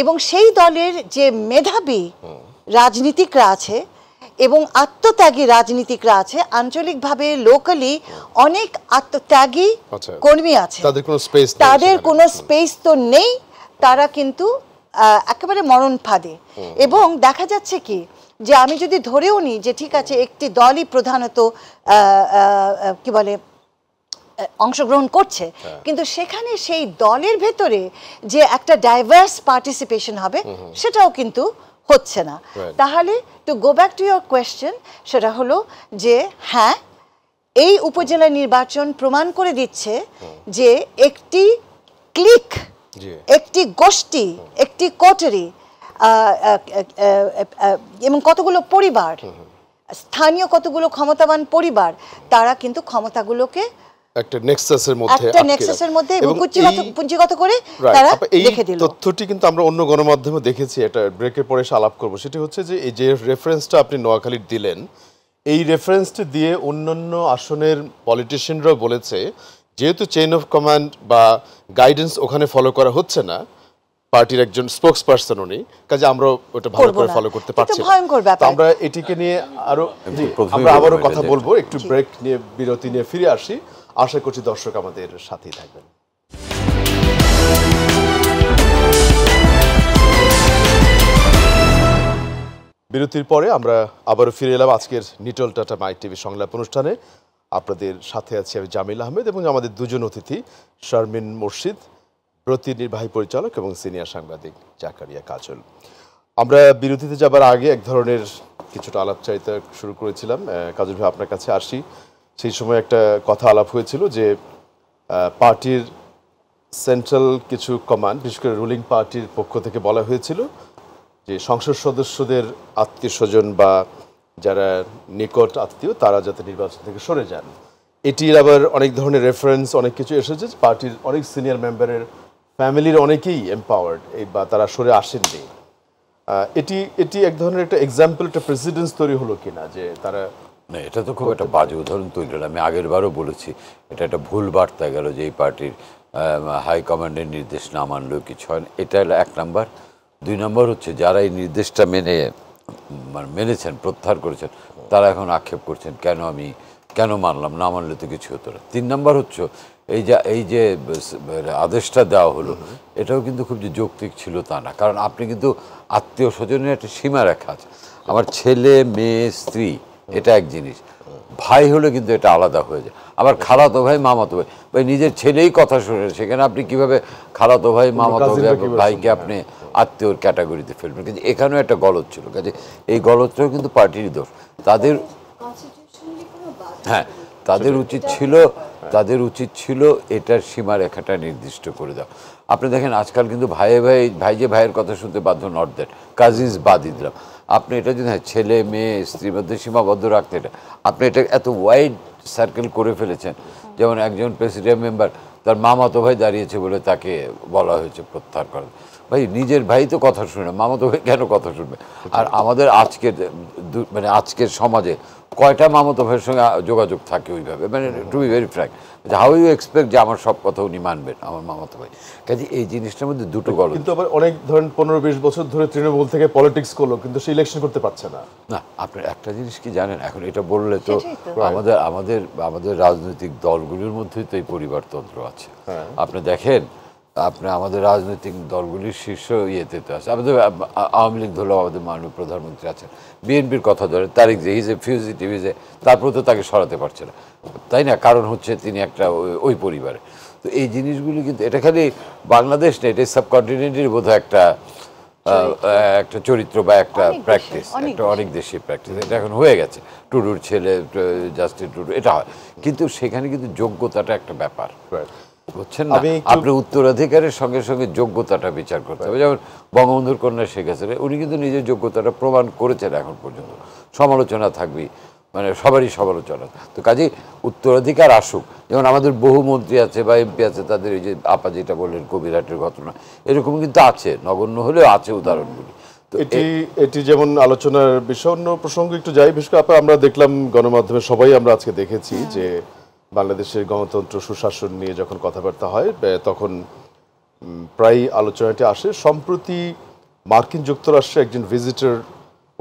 [SPEAKER 2] এবং সেই দলের যে মেধাবী রাজনীতিকরা আছে এবং আত্মত্যাগী রাজনীতিকরা আছে আঞ্চলিকভাবে লোকালি অনেক আত্মত্যাগী আচ্ছা। কর্মী আছে তাদের কোনো স্পেস তো নেই তারা কিন্তু একেবারে মরণ ফাঁদে এবং দেখা যাচ্ছে কি যে আমি যদি ধরেও নিই যে ঠিক আছে একটি দলই প্রধানত কি বলে অংশগ্রহণ করছে হ্যাঁ। কিন্তু সেখানে সেই দলের ভেতরে যে একটা ডাইভার্স পার্টিসিপেশন হবে সেটাও কিন্তু হচ্ছে না তাহলে to go back to your question সেটা হলো যে হ্যাঁ এই উপজেলা নির্বাচন প্রমাণ করে দিচ্ছে যে একটি ক্লিক একটি গোষ্ঠী একটি কোটারি এবং কতগুলো পরিবার স্থানীয় কতগুলো ক্ষমতাবান পরিবার তারা কিন্তু ক্ষমতাগুলোকে
[SPEAKER 1] একটা নেক্সাসের মধ্যে একটা নেক্সাসের মধ্যে পুঁজিগত
[SPEAKER 2] পুঁজিগত করে তারা আচ্ছা,
[SPEAKER 1] দিল তথ্যটি কিন্তু আমরা অন্য গণমাধ্যমে দেখেছি এটা ব্রেকের পরে আলাপ করব হচ্ছে যে এই যে রেফারেন্সটা আপনি নোয়াখালীর দিলেন এই রেফারেন্সটি দিয়ে অন্যান্য আসনের বলেছে যেহেতু চেইন অফ কমান্ড বা গাইডেন্স ওখানে ফলো করা হচ্ছে না পার্টির একজন স্পোকস পার্সন উনি কাজে আমরা ওটা ভালো করে ফলো করতে পারছি আমরা এটিকে নিয়ে আরো আমরা আবারও কথা বলবো একটু ব্রেক নিয়ে বিরতি নিয়ে ফিরে আসি আশা করছি দর্শক আমাদের সাথেই থাকবেন বিরতির পরে আমরা আবারও ফিরে এলাম আজকের নিটল টাটা মাই টিভি সংলাপ অনুষ্ঠানে আপনাদের সাথে আছি আমি জামিল আহমেদ এবং আমাদের দুজন অতিথি শারমিন মুর্শিদ প্রতি নির্বাহী পরিচালক এবং সিনিয়র সাংবাদিক জাকারিয়া কাজল আমরা বিরতিতে যাবার আগে এক ধরনের কিছুটা আলাপচারিতা শুরু করেছিলাম কাজল ভাই আপনার কাছে আসি সেই সময় একটা কথা আলাপ হয়েছিল যে পার্টির সেন্ট্রাল কিছু কমান্ড বিশেষ করে রুলিং পার্টির পক্ষ থেকে বলা হয়েছিল যে সংসদ সদস্যদের আত্মীয় স্বজন বা যারা নিকট আত্মীয় তারা যাতে নির্বাচন থেকে সরে যান এটির আবার অনেক ধরনের রেফারেন্স অনেক কিছু এসেছে পার্টির অনেক সিনিয়র মেম্বারের ফ্যামিলির অনেকেই এম্পাওয়ার্ড এই বা তারা সরে আসেননি
[SPEAKER 3] এটি এটি এক ধরনের একটা এক্সাম্পল একটা প্রেসিডেন্স তৈরি হলো কিনা যে তারা না এটা তো খুব একটা বাজে উদাহরণ তৈরি হলো আমি আগের বারও বলেছি এটা একটা ভুল বার্তা গেল যে এই পার্টির হাইকমান্ডের নির্দেশ না মানলেও কিছু হয় না এটা এক নাম্বার দুই নম্বর হচ্ছে যারা এই নির্দেশটা মেনে মানে মেনেছেন প্রত্যাহার করেছেন তারা এখন আক্ষেপ করছেন কেন আমি কেন মানলাম না মানলে তো কিছু হতো না তিন নম্বর হচ্ছে এই যে এই যে আদেশটা দেওয়া হলো এটাও কিন্তু খুব যে যৌক্তিক ছিল তা না কারণ আপনি কিন্তু আত্মীয় স্বজনের একটা সীমারেখা আছে আমার ছেলে মেয়ে স্ত্রী এটা এক জিনিস ভাই হলে কিন্তু এটা আলাদা হয়ে যায় আবার খালাতো ভাই মামাতো ভাই ভাই নিজের ছেলেই কথা শুনে সেখানে আপনি কিভাবে খালাতো ভাই মামাতো ভাইকে আপনি আত্মীয়র ক্যাটাগরিতে ফেলবেন কিন্তু এখানেও একটা গলত ছিল কাজে এই গলতটাও কিন্তু পার্টির দোষ তাদের হ্যাঁ তাদের উচিত ছিল তাদের উচিত ছিল এটার সীমারেখাটা নির্দিষ্ট করে দাও আপনি দেখেন আজকাল কিন্তু ভাইয়ে ভাই ভাই যে ভাইয়ের কথা শুনতে বাধ্য নট দ্যাট কাজিন্স বাদই দিলাম আপনি এটা যদি হ্যাঁ ছেলে মেয়ে স্ত্রীর মধ্যে সীমাবদ্ধ রাখতে এটা আপনি এটা এত ওয়াইড সার্কেল করে ফেলেছেন যেমন একজন প্রেসিডেন্ট মেম্বার তার মামাতো ভাই দাঁড়িয়েছে বলে তাকে বলা হয়েছে প্রত্যাহার করেন ভাই নিজের ভাই তো কথা শুনে মামাতো ভাই কেন কথা শুনবে আর আমাদের আজকের মানে আজকের সমাজে কয়টা মামতো ভাইয়ের সঙ্গে যোগাযোগ থাকে ওইভাবে মানে টু বি ভেরি ফ্র্যাঙ্ক যে হাউ ইউ এক্সপেক্ট যে আমার সব কথা উনি মানবেন আমার মামাতো ভাই কাজে এই জিনিসটার মধ্যে দুটো গল্প কিন্তু
[SPEAKER 1] আবার অনেক ধরেন পনেরো বিশ বছর ধরে তৃণমূল থেকে পলিটিক্স করলো কিন্তু সে ইলেকশন করতে পারছে না
[SPEAKER 3] না আপনার একটা জিনিস কি জানেন এখন এটা বললে তো আমাদের আমাদের আমাদের রাজনৈতিক দলগুলির মধ্যেই তো এই পরিবারতন্ত্র আছে হ্যাঁ। আপনি দেখেন আপনার আমাদের রাজনৈতিক দলগুলির শীর্ষ ইয়েতে তো আছে আমাদের আওয়ামী লীগ ধরলেও আমাদের মাননীয় প্রধানমন্ত্রী আছেন বিএনপির কথা ধরে তারিখ যে ইজ এ ফিউজিটিভ ইজ তারপর তো তাকে সরাতে পারছে না তাই না কারণ হচ্ছে তিনি একটা ওই পরিবারে তো এই জিনিসগুলি কিন্তু এটা খালি বাংলাদেশ নেই এটা সাবকন্টিনেন্টের বোধহয় একটা একটা চরিত্র বা একটা প্র্যাকটিস একটা অনেক দেশে প্র্যাকটিস এটা এখন হয়ে গেছে টুডুর ছেলে জাস্টিন টুডুর এটা হয় কিন্তু সেখানে কিন্তু যোগ্যতাটা একটা ব্যাপার আপনি উত্তরাধিকারের সঙ্গে সঙ্গে যোগ্যতাটা বিচার করতে হবে যেমন বঙ্গবন্ধুর কন্যা শেখ হাসিনা উনি কিন্তু নিজের যোগ্যতাটা প্রমাণ করেছেন এখন পর্যন্ত সমালোচনা থাকবে মানে সবারই সমালোচনা তো কাজে উত্তরাধিকার আসুক যেমন আমাদের বহু মন্ত্রী আছে বা এমপি আছে তাদের এই যে আপা যেটা বললেন কবিরাটের ঘটনা এরকম কিন্তু আছে নগণ্য হলেও আছে উদাহরণগুলি এটি
[SPEAKER 1] এটি যেমন আলোচনার বিষয় অন্য প্রসঙ্গে একটু যাই বিশেষ করে আমরা দেখলাম গণমাধ্যমে সবাই আমরা আজকে দেখেছি যে বাংলাদেশের গণতন্ত্র সুশাসন নিয়ে যখন কথাবার্তা হয় তখন প্রায় আলোচনাটি আসে সম্প্রতি মার্কিন যুক্তরাষ্ট্রে একজন ভিজিটর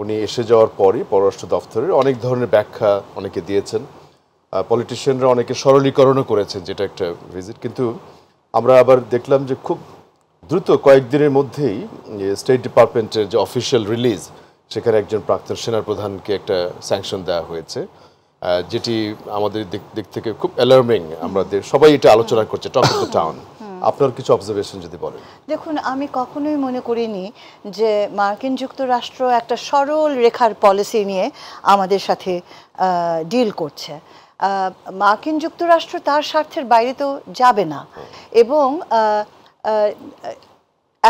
[SPEAKER 1] উনি এসে যাওয়ার পরই পররাষ্ট্র দফতরের অনেক ধরনের ব্যাখ্যা অনেকে দিয়েছেন পলিটিশিয়ানরা অনেকে সরলীকরণও করেছেন যেটা একটা ভিজিট কিন্তু আমরা আবার দেখলাম যে খুব দ্রুত কয়েকদিনের মধ্যেই স্টেট ডিপার্টমেন্টের যে অফিসিয়াল রিলিজ সেখানে একজন প্রাক্তন সেনার প্রধানকে একটা স্যাংশন দেওয়া হয়েছে যেটি আমাদের দিক থেকে খুব অ্যালার্মিং আমাদের সবাই এটা আলোচনা করছে টক অফ দ্য টাউন আপনার কিছু অবজারভেশন যদি বলেন
[SPEAKER 2] দেখুন আমি কখনোই মনে করিনি যে মার্কিন যুক্তরাষ্ট্র একটা সরল রেখার পলিসি নিয়ে আমাদের সাথে ডিল করছে মার্কিন যুক্তরাষ্ট্র তার স্বার্থের বাইরে তো যাবে না এবং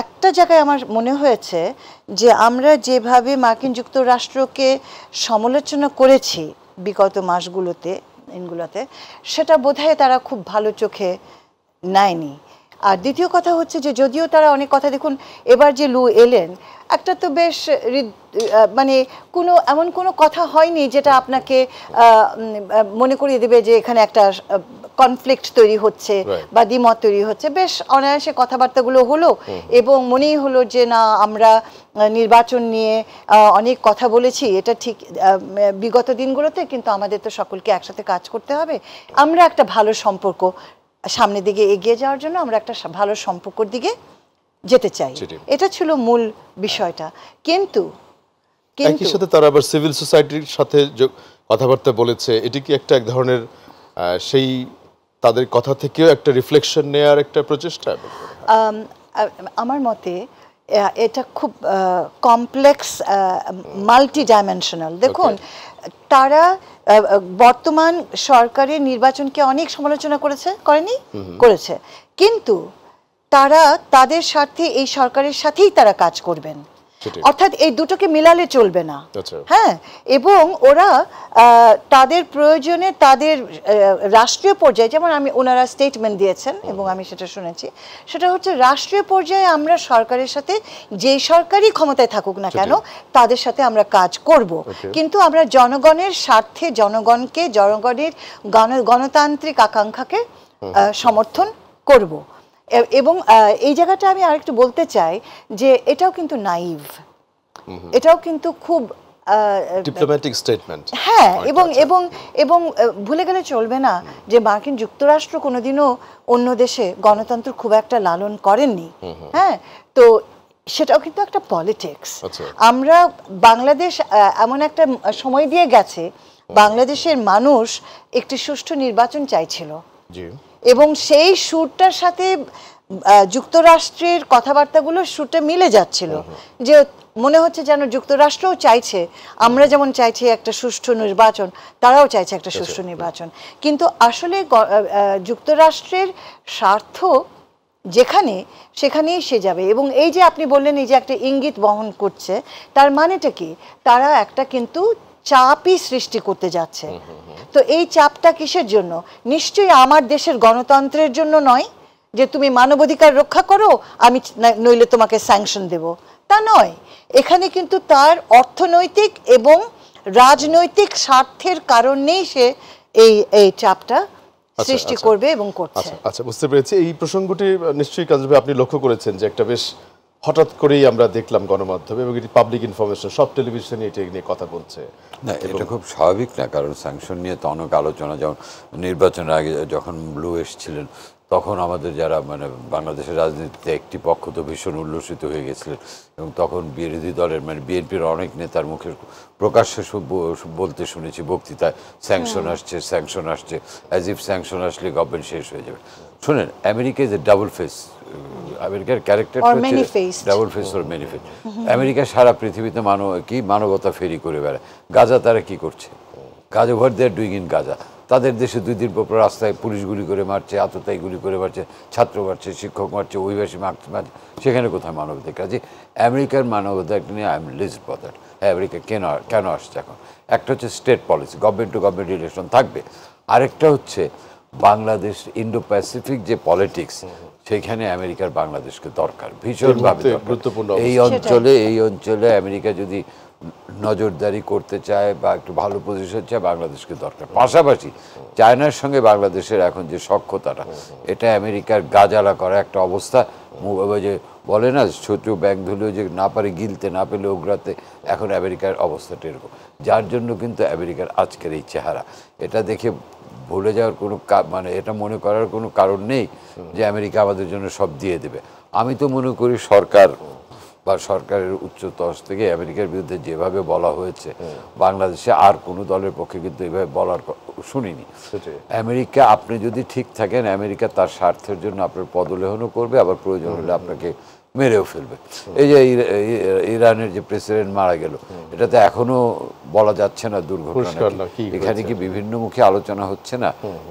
[SPEAKER 2] একটা জায়গায় আমার মনে হয়েছে যে আমরা যেভাবে মার্কিন যুক্তরাষ্ট্রকে সমালোচনা করেছি বিগত মাসগুলোতে দিনগুলোতে সেটা বোধহয় তারা খুব ভালো চোখে নেয়নি আর দ্বিতীয় কথা হচ্ছে যে যদিও তারা অনেক কথা দেখুন এবার যে লু এলেন একটা তো বেশ মানে কোনো এমন কোনো কথা হয়নি যেটা আপনাকে মনে করিয়ে দেবে যে এখানে একটা কনফ্লিক্ট তৈরি হচ্ছে বা দ্বিমত তৈরি হচ্ছে বেশ অনায়াসে কথাবার্তাগুলো হলো এবং মনেই হলো যে না আমরা নির্বাচন নিয়ে অনেক কথা বলেছি এটা ঠিক বিগত দিনগুলোতে কিন্তু আমাদের তো সকলকে একসাথে কাজ করতে হবে আমরা একটা ভালো সম্পর্ক সামনের দিকে এগিয়ে যাওয়ার জন্য আমরা একটা ভালো সম্পর্কর দিকে যেতে চাই এটা ছিল মূল বিষয়টা কিন্তু একই সাথে
[SPEAKER 1] তারা আবার সিভিল সোসাইটির সাথে কথাবার্তা বলেছে এটি কি একটা এক ধরনের সেই তাদের কথা থেকেও একটা রিফ্লেকশন নেওয়ার একটা প্রচেষ্টা
[SPEAKER 2] আমার মতে এটা খুব কমপ্লেক্স মাল্টি ডাইমেনশনাল দেখুন তারা বর্তমান সরকারের নির্বাচনকে অনেক সমালোচনা করেছে করেনি করেছে কিন্তু তারা তাদের স্বার্থে এই সরকারের সাথেই তারা কাজ করবেন অর্থাৎ এই দুটোকে মিলালে চলবে না হ্যাঁ এবং ওরা তাদের প্রয়োজনে তাদের রাষ্ট্রীয় পর্যায়ে যেমন আমি ওনারা স্টেটমেন্ট দিয়েছেন এবং আমি সেটা শুনেছি সেটা হচ্ছে রাষ্ট্রীয় পর্যায়ে আমরা সরকারের সাথে যে সরকারই ক্ষমতায় থাকুক না কেন তাদের সাথে আমরা কাজ করব কিন্তু আমরা জনগণের স্বার্থে জনগণকে জনগণের গণতান্ত্রিক আকাঙ্ক্ষাকে সমর্থন করব এবং এই জায়গাটা আমি আরেকটু বলতে চাই যে এটাও কিন্তু নাইভ এটাও কিন্তু খুব ডিপ্লোম্যাটিক
[SPEAKER 1] স্টেটমেন্ট হ্যাঁ এবং
[SPEAKER 2] এবং এবং ভুলে গেলে চলবে না যে মার্কিন যুক্তরাষ্ট্র কোনোদিনও অন্য দেশে গণতন্ত্র খুব একটা লালন করেননি হ্যাঁ তো সেটাও কিন্তু একটা পলিটিক্স আচ্ছা। আমরা বাংলাদেশ এমন একটা সময় দিয়ে গেছে বাংলাদেশের মানুষ একটি সুষ্ঠু নির্বাচন চাইছিল এবং সেই সুরটার সাথে যুক্তরাষ্ট্রের কথাবার্তাগুলো সুরটা মিলে যাচ্ছিল যে মনে হচ্ছে যেন যুক্তরাষ্ট্রও চাইছে আমরা যেমন চাইছি একটা সুষ্ঠু নির্বাচন তারাও চাইছে একটা সুষ্ঠু নির্বাচন কিন্তু আসলে যুক্তরাষ্ট্রের স্বার্থ যেখানে সেখানেই সে যাবে এবং এই যে আপনি বললেন এই যে একটা ইঙ্গিত বহন করছে তার মানেটা কি তারা একটা কিন্তু চাপই সৃষ্টি করতে যাচ্ছে তো এই চাপটা কিসের জন্য নিশ্চয়ই আমার দেশের গণতন্ত্রের জন্য নয় যে তুমি মানবাধিকার রক্ষা করো আমি নইলে তোমাকে স্যাংশন দেব তা নয় এখানে কিন্তু তার অর্থনৈতিক এবং রাজনৈতিক স্বার্থের কারণেই সে এই এই চাপটা আচ্ছা, সৃষ্টি আচ্ছা। করবে এবং করছে আচ্ছা,
[SPEAKER 1] আচ্ছা বুঝতে পেরেছি এই প্রসঙ্গটি নিশ্চয়ই কাজ আপনি লক্ষ্য করেছেন যে একটা বেশ হঠাৎ করেই আমরা দেখলাম গণমাধ্যমে এবং
[SPEAKER 3] এটি পাবলিক ইনফরমেশন সব টেলিভিশনে এটা নিয়ে কথা বলছে না এটা খুব স্বাভাবিক না কারণ স্যাংশন নিয়ে তো অনেক আলোচনা যেমন নির্বাচনের আগে যখন ব্লু এসছিলেন তখন আমাদের যারা মানে বাংলাদেশের রাজনীতিতে একটি পক্ষ তো ভীষণ উল্লসিত হয়ে গেছিলেন এবং তখন বিরোধী দলের মানে বিএনপির অনেক নেতার মুখে প্রকাশ্যে বলতে শুনেছি বক্তৃতায় স্যাংশন আসছে স্যাংশন আসছে অ্যাজ ইফ স্যাংশন আসলে গভর্নমেন্ট শেষ হয়ে যাবে শোনেন America is a double face আমেরিকার ক্যারেক্টার ডাবল ফেস আমেরিকা সারা পৃথিবীতে মানব কি মানবতা ফেরি করে গাজা তারা কি করছে Gaza they're doing in Gaza তাদের দেশে দুই দিন পর রাস্তায় পুলিশ গুলি করে মারছে গুলি করে মারছে ছাত্র মারছে শিক্ষক মারছে অভিবাসী মারছে সেখানে কোথায় মানবাধিকার কাজে আমেরিকার মানবাধিকার নিয়ে আই এম লিজ বদার হ্যাঁ আমেরিকা কেন কেন আসছে এখন একটা হচ্ছে state policy government to government relation থাকবে আরেকটা হচ্ছে বাংলাদেশ ইন্ডো প্যাসিফিক যে পলিটিক্স সেখানে আমেরিকার বাংলাদেশকে দরকার ভীষণভাবে গুরুত্বপূর্ণ এই অঞ্চলে এই অঞ্চলে আমেরিকা যদি নজরদারি করতে চায় বা একটু ভালো পজিশন চায় বাংলাদেশকে দরকার পাশাপাশি চায়নার সঙ্গে বাংলাদেশের এখন যে সক্ষতাটা এটা আমেরিকার গাজালা করা একটা অবস্থা যে বলে না ছোট ব্যাগ ধুলেও যে না পারে গিলতে না পেলে ওগ্রাতে এখন আমেরিকার অবস্থাটা এরকম যার জন্য কিন্তু আমেরিকার আজকের এই চেহারা এটা দেখে ভুলে যাওয়ার কোনো মানে এটা মনে করার কোনো কারণ নেই যে আমেরিকা আমাদের জন্য সব দিয়ে দেবে আমি তো মনে করি সরকার বা সরকারের উচ্চতর থেকে আমেরিকার বিরুদ্ধে যেভাবে বলা হয়েছে বাংলাদেশে আর কোনো দলের পক্ষে কিন্তু এভাবে বলার শুনিনি আমেরিকা আপনি যদি ঠিক থাকেন আমেরিকা তার স্বার্থের জন্য আপনার পদলেহনও করবে আবার প্রয়োজন হলে আপনাকে মেরেও ফেলবে এই যে ইরানের যে প্রেসিডেন্ট মারা গেল তো এখনো বলা যাচ্ছে না দুর্ঘটনা এখানে কি বিভিন্ন মুখে আলোচনা হচ্ছে না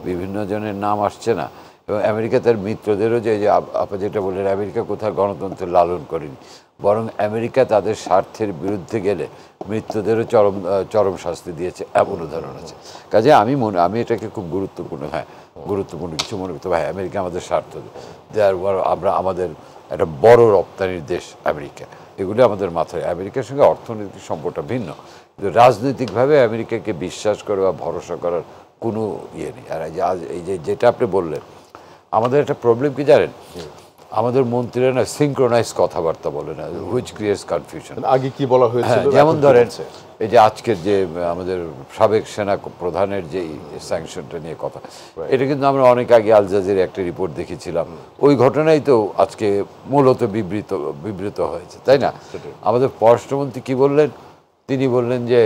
[SPEAKER 3] বিভিন্ন জনের নাম আসছে না এবং আমেরিকা তার মিত্রদেরও যে আপনি যেটা বললেন আমেরিকা কোথাও গণতন্ত্র লালন করেনি বরং আমেরিকা তাদের স্বার্থের বিরুদ্ধে গেলে মৃত্যুদেরও চরম চরম শাস্তি দিয়েছে এমন উদাহরণ আছে কাজে আমি মনে আমি এটাকে খুব গুরুত্বপূর্ণ হ্যাঁ গুরুত্বপূর্ণ কিছু মনে করতে ভাই আমেরিকা আমাদের স্বার্থ দেয়ার পর আমরা আমাদের একটা বড় রপ্তানির দেশ আমেরিকা এগুলো আমাদের মাথায় আমেরিকার সঙ্গে অর্থনৈতিক সম্পর্কটা ভিন্ন কিন্তু রাজনৈতিকভাবে আমেরিকাকে বিশ্বাস করে বা ভরসা করার কোনো ইয়ে নেই আর এই যে যেটা আপনি বললেন আমাদের একটা প্রবলেম কি জানেন আমাদের মন্ত্রীরা না সিঙ্ক্রোনাইজ কথাবার্তা বলে না হুইচ ক্রিয়েটস কনফিউশন আগে কি বলা হয়েছে হ্যাঁ, যেমন ধরেন এই যে আজকের যে আমাদের সাবেক সেনা প্রধানের যে স্যাংশনটা নিয়ে কথা এটা কিন্তু আমরা অনেক আগে আল জাজির একটা রিপোর্ট দেখেছিলাম ওই ঘটনাই তো আজকে মূলত বিবৃত বিবৃত হয়েছে তাই না আমাদের পররাষ্ট্রমন্ত্রী কি বললেন তিনি বললেন যে